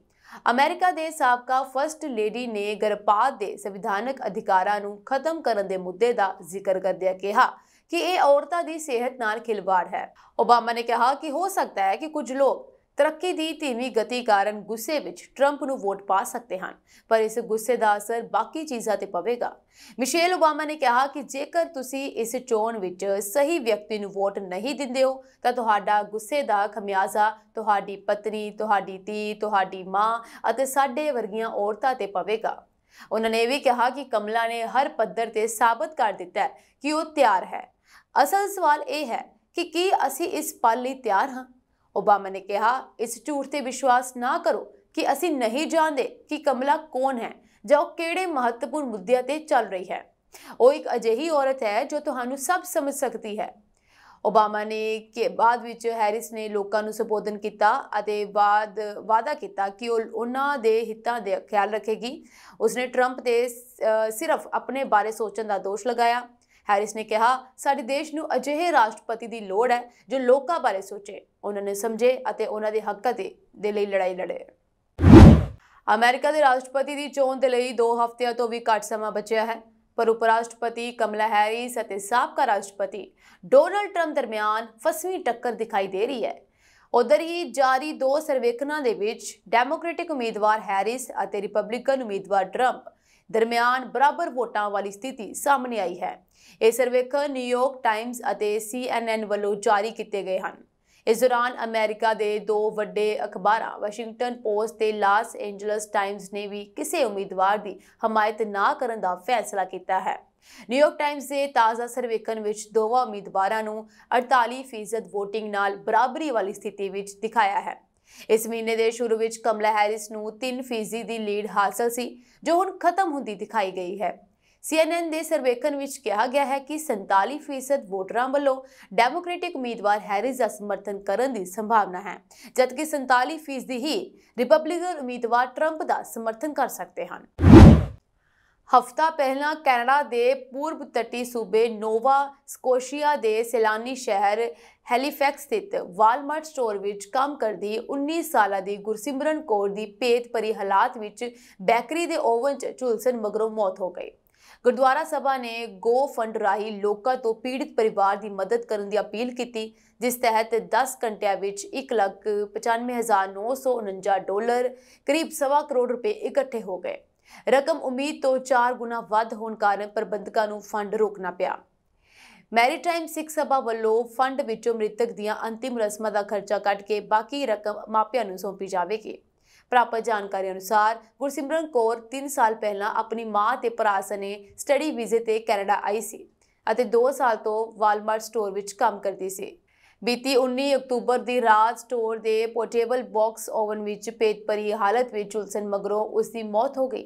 ਅਮਰੀਕਾ ਦੇ ਸਾਬਕਾ ਫਰਸਟ ਲੇਡੀ ਨੇ ਗਰਭਪਾਤ ਦੇ ਸੰਵਿਧਾਨਕ ਅਧਿਕਾਰਾਂ ਨੂੰ ਖਤਮ ਕਰਨ ਦੇ ਮੁੱਦੇ ਦਾ ਜ਼ਿਕਰ ਕਰਦਿਆਂ ਕਿਹਾ ਕਿ ਇਹ ਔਰਤਾਂ ਦੀ ਸਿਹਤ ਨਾਲ ਖਿਲਵਾੜ ਹੈ ਓਬਾਮਾ ਨੇ ਕਿਹਾ ਕਿ ਹੋ ਸਕਦਾ ਹੈ ਕਿ ਕੁਝ ਲੋਕ ਤਰੱਕੀ ਦੀ ਧੀਮੀ ਗਤੀ ਕਾਰਨ ਗੁੱਸੇ ਵਿੱਚ ਟਰੰਪ ਨੂੰ ਵੋਟ ਪਾ ਸਕਦੇ ਹਨ ਪਰ ਇਸ ਗੁੱਸੇ ਦਾ ਅਸਰ ਬਾਕੀ ਚੀਜ਼ਾਂ ਤੇ ਪਵੇਗਾ ਮਿਸ਼ੇਲ ਓਬਾਮਾ ਨੇ ਕਿਹਾ ਕਿ ਜੇਕਰ ਤੁਸੀਂ ਇਸ ਚੋਣ ਵਿੱਚ ਸਹੀ ਵਿਅਕਤੀ ਨੂੰ ਵੋਟ ਨਹੀਂ ਦਿੰਦੇ ਹੋ ਤਾਂ ਤੁਹਾਡਾ ਗੁੱਸੇ ਦਾ ਖਮਿਆਜ਼ਾ ਤੁਹਾਡੀ ਪਤਨੀ ਤੁਹਾਡੀ ਧੀ ਤੁਹਾਡੀ ਮਾਂ ਅਤੇ ਸਾਡੇ ਵਰਗੀਆਂ ਔਰਤਾਂ ਤੇ ਪਵੇਗਾ ਉਹਨਾਂ ਨੇ ਵੀ ਕਿਹਾ ਕਿ ਕਮਲਾ ਨੇ ਹਰ ਪੱਧਰ ਤੇ ਸਾਬਤ ਕਰ ਦਿੱਤਾ ਕਿ ਉਹ ਤਿਆਰ ਹੈ ਅਸਲ ਸਵਾਲ ਇਹ ਹੈ ਕਿ ਕੀ ਅਸੀਂ ਇਸ ਪਲ ਲਈ ਤਿਆਰ ਹਾਂ ਓਬਾਮਾ ਨੇ ਕਿਹਾ ਇਸ ਝੂਠ ਤੇ ਵਿਸ਼ਵਾਸ ਨਾ ਕਰੋ ਕਿ ਅਸੀਂ ਨਹੀਂ ਜਾਣਦੇ ਕਿ ਕਮਲਾ ਕੌਣ ਹੈ ਜਾਂ ਉਹ ਕਿਹੜੇ ਮਹੱਤਵਪੂਰਨ ਮੁੱਦਿਆਂ ਤੇ ਚੱਲ ਰਹੀ ਹੈ ਉਹ ਇੱਕ ਅਜਿਹੀ ਔਰਤ ਹੈ ਜੋ ਤੁਹਾਨੂੰ ਸਭ ਸਮਝ ਸਕਦੀ ਹੈ ਓਬਾਮਾ ਨੇ ਕਿ ਬਾਅਦ ਵਿੱਚ ਹੈਰਿਸ ਨੇ ਲੋਕਾਂ ਨੂੰ ਸੰਬੋਧਨ ਕੀਤਾ ਅਤੇ ਬਾਅਦ ਵਾਅਦਾ ਕੀਤਾ ਕਿ ਉਹ ਉਹਨਾਂ ਦੇ ਹਿੱਤਾਂ ਦਾ ਖਿਆਲ ਰੱਖੇਗੀ ਉਸਨੇ 트럼ਪ ਦੇ ਸਿਰਫ ਆਪਣੇ ਬਾਰੇ ਸੋਚਣ ਦਾ ਦੋਸ਼ ਲਗਾਇਆ ਹੈਰਿਸ ਨੇ ਕਿਹਾ ਸਾਡੇ ਦੇਸ਼ ਨੂੰ ਅਜਿਹੇ ਰਾਸ਼ਟਰਪਤੀ ਦੀ ਲੋੜ ਹੈ ਜੋ ਲੋਕਾਂ ਬਾਰੇ ਸੋਚੇ ਉਹਨਾਂ ਨੇ ਸਮਝੇ ਅਤੇ ਉਹਨਾਂ ਦੇ ਹੱਕਾਂ ਦੇ ਲਈ ਲੜਾਈ ਲੜੇ ਅਮਰੀਕਾ ਦੇ ਰਾਸ਼ਟਰਪਤੀ ਦੀ ਚੋਣ ਦੇ ਲਈ 2 ਹਫ਼ਤਿਆਂ ਤੋਂ ਵੀ ਘੱਟ ਸਮਾਂ ਬਚਿਆ ਹੈ ਪਰ ਉਪ ਰਾਸ਼ਟਰਪਤੀ ਕਮਲਾ ਹੈਰਿਸ ਅਤੇ ਸਾਬਕਾ ਰਾਸ਼ਟਰਪਤੀ ਡੋਨਲਡ ਟਰੰਪ ਦਰਮਿਆਨ ਫਸਵੀਂ ਟੱਕਰ ਦਿਖਾਈ ਦੇ ਰਹੀ ਹੈ ਉਧਰ ਹੀ ਜਾਰੀ ਦੋ ਸਰਵੇਖਣਾਂ ਦੇ ਵਿੱਚ ਡੈਮੋਕ੍ਰੈਟਿਕ ਉਮੀਦਵਾਰ ਹੈਰਿਸ ਅਤੇ ਰਿਪਬਲਿਕਨ ਉਮੀਦਵਾਰ ਟਰੰਪ ਦਰਮਿਆਨ ਬਰਾਬਰ ਵੋਟਾਂ ਵਾਲੀ ਸਥਿਤੀ ਸਾਹਮਣੇ ਆਈ ਹੈ ਇਹ ਸਰਵੇਖਣ ਨਿਊਯਾਰਕ ਟਾਈਮਜ਼ ਅਤੇ ਸੀਐਨਐਨ ਵੱਲੋਂ ਜਾਰੀ ਕੀਤੇ ਗਏ ਹਨ ਇਸ ਦੌਰਾਨ ਅਮਰੀਕਾ ਦੇ ਦੋ ਵੱਡੇ ਅਖਬਾਰਾਂ ਵਾਸ਼ਿੰਗਟਨ ਪੋਸਟ ਤੇ ਲਾਸ ਐਂਜਲਸ ਟਾਈਮਜ਼ ਨੇ ਵੀ ਕਿਸੇ ਉਮੀਦਵਾਰ ਦੀ ਹਮਾਇਤ ਨਾ ਕਰਨ ਦਾ ਫੈਸਲਾ ਕੀਤਾ ਹੈ ਨਿਊਯਾਰਕ ਟਾਈਮਜ਼ ਦੇ ਤਾਜ਼ਾ ਸਰਵੇਖਣ ਵਿੱਚ ਦੋਵਾਂ ਉਮੀਦਵਾਰਾਂ ਨੂੰ 48% VOTING ਨਾਲ ਬਰਾਬਰੀ ਵਾਲੀ ਸਥਿਤੀ ਵਿੱਚ ਦਿਖਾਇਆ ਹੈ ਇਸ ਮਹੀਨੇ ਦੇ ਸ਼ੁਰੂ ਵਿੱਚ ਕਮਲਾ ਹੈਰਿਸ ਨੂੰ 3% ਦੀ ਲੀਡ ਹਾਸਲ ਸੀ ਜੋ ਹੁਣ ਖਤਮ ਹੁੰਦੀ ਦਿਖਾਈ ਗਈ ਹੈ ਸੀਐਨਐਨ ਦੇ ਸਰਵੇਖਣ ਵਿੱਚ ਕਿਹਾ ਗਿਆ ਹੈ ਕਿ 47% ਵੋਟਰਾਂ ਵੱਲੋਂ ਡੈਮੋਕ੍ਰੈਟਿਕ ਉਮੀਦਵਾਰ ਹੈਰਿਸ ਦਾ ਸਮਰਥਨ ਕਰਨ ਦੀ ਸੰਭਾਵਨਾ ਹੈ ਜਦਕਿ 47% ਹੀ ਰਿਪਬਲਿਕਨ ਉਮੀਦਵਾਰ 트ੰਪ ਦਾ ਸਮਰਥਨ ਕਰ ਸਕਦੇ ਹਨ ਹਫਤਾ ਪਹਿਲਾਂ ਕੈਨੇਡਾ ਦੇ ਪੂਰਬ ਤੱਟੀ ਸੂਬੇ ਨੋਵਾ ਸਕੋਸ਼ੀਆ ਦੇ ਸੈਲਾਨੀ ਸ਼ਹਿਰ ਹੈਲੀਫੈਕਸ ਸਥਿਤ ਵਾਲਮਾਰਟ ਸਟੋਰ ਵਿੱਚ ਕੰਮ ਕਰਦੀ 19 ਸਾਲਾ ਦੀ ਗੁਰਸਿਮਰਨ ਕੌਰ ਦੀ ਪੇਟ ਭਰੀ ਹਾਲਾਤ ਵਿੱਚ ਬੈਕਰੀ ਦੇ ਓਵਨ 'ਚ ਝੁਲਸਣ ਮਗਰੋਂ ਮੌਤ ਹੋ ਗਈ ਗੁਰਦੁਆਰਾ ਸਭਾ ਨੇ ਗੋ ਫੰਡ ਰਾਹੀਂ ਲੋਕਾਂ ਤੋਂ ਪੀੜਿਤ ਪਰਿਵਾਰ ਦੀ ਮਦਦ ਕਰਨ ਦੀ ਅਪੀਲ ਕੀਤੀ ਜਿਸ ਤਹਿਤ 10 ਘੰਟਿਆਂ ਵਿੱਚ 1,95,949 ਡਾਲਰ ਕਰੀਬ 1.5 ਕਰੋੜ ਰੁਪਏ ਇਕੱਠੇ ਹੋ ਗਏ ਰਕਮ ਉਮੀਦ ਤੋਂ 4 ਗੁਣਾ ਵੱਧ ਹੋਣ ਕਾਰਨ ਪ੍ਰਬੰਧਕਾਂ ਨੂੰ ਫੰਡ ਰੋਕਣਾ ਪਿਆ ਮੈਰੀਟਾਈਮ ਸਿੱਖ ਸਭਾ ਵੱਲੋਂ ਫੰਡ ਵਿੱਚੋਂ ਮ੍ਰਿਤਕ ਦੀਆਂ ਅੰਤਿਮ ਰਸਮਾਂ ਦਾ ਖਰਚਾ ਕੱਟ ਕੇ ਬਾਕੀ ਰਕਮ ਮਾਪਿਆਂ ਨੂੰ ਸੌਂਪੀ ਜਾਵੇਗੀ ਪ੍ਰਾਪਤ ਜਾਣਕਾਰੀ ਅਨੁਸਾਰ ਗੁਰਸਿਮਰਨ ਕੌਰ 3 ਸਾਲ ਪਹਿਲਾਂ ਆਪਣੀ ਮਾਂ ਤੇ ਭਰਾ ਸਨੇ ਸਟੱਡੀ ਵੀਜ਼ੇ ਤੇ ਕੈਨੇਡਾ ਆਈ ਸੀ ਅਤੇ 2 ਸਾਲ ਤੋਂ ਵਾਲਮਾਰਟ ਸਟੋਰ ਵਿੱਚ ਕੰਮ ਕਰਦੀ ਸੀ ਬੀਤੀ 19 ਅਕਤੂਬਰ ਦੀ ਰਾਤ ਸਟੋਰ ਦੇ ਪੋਰਟੇਬਲ ਬਾਕਸ ਓਵਨ ਵਿੱਚ ਪੇਤ ਭਰੀ ਹਾਲਤ ਵਿੱਚ ਝੁਲਸਣ ਮਗਰੋਂ ਉਸ ਦੀ ਮੌਤ ਹੋ ਗਈ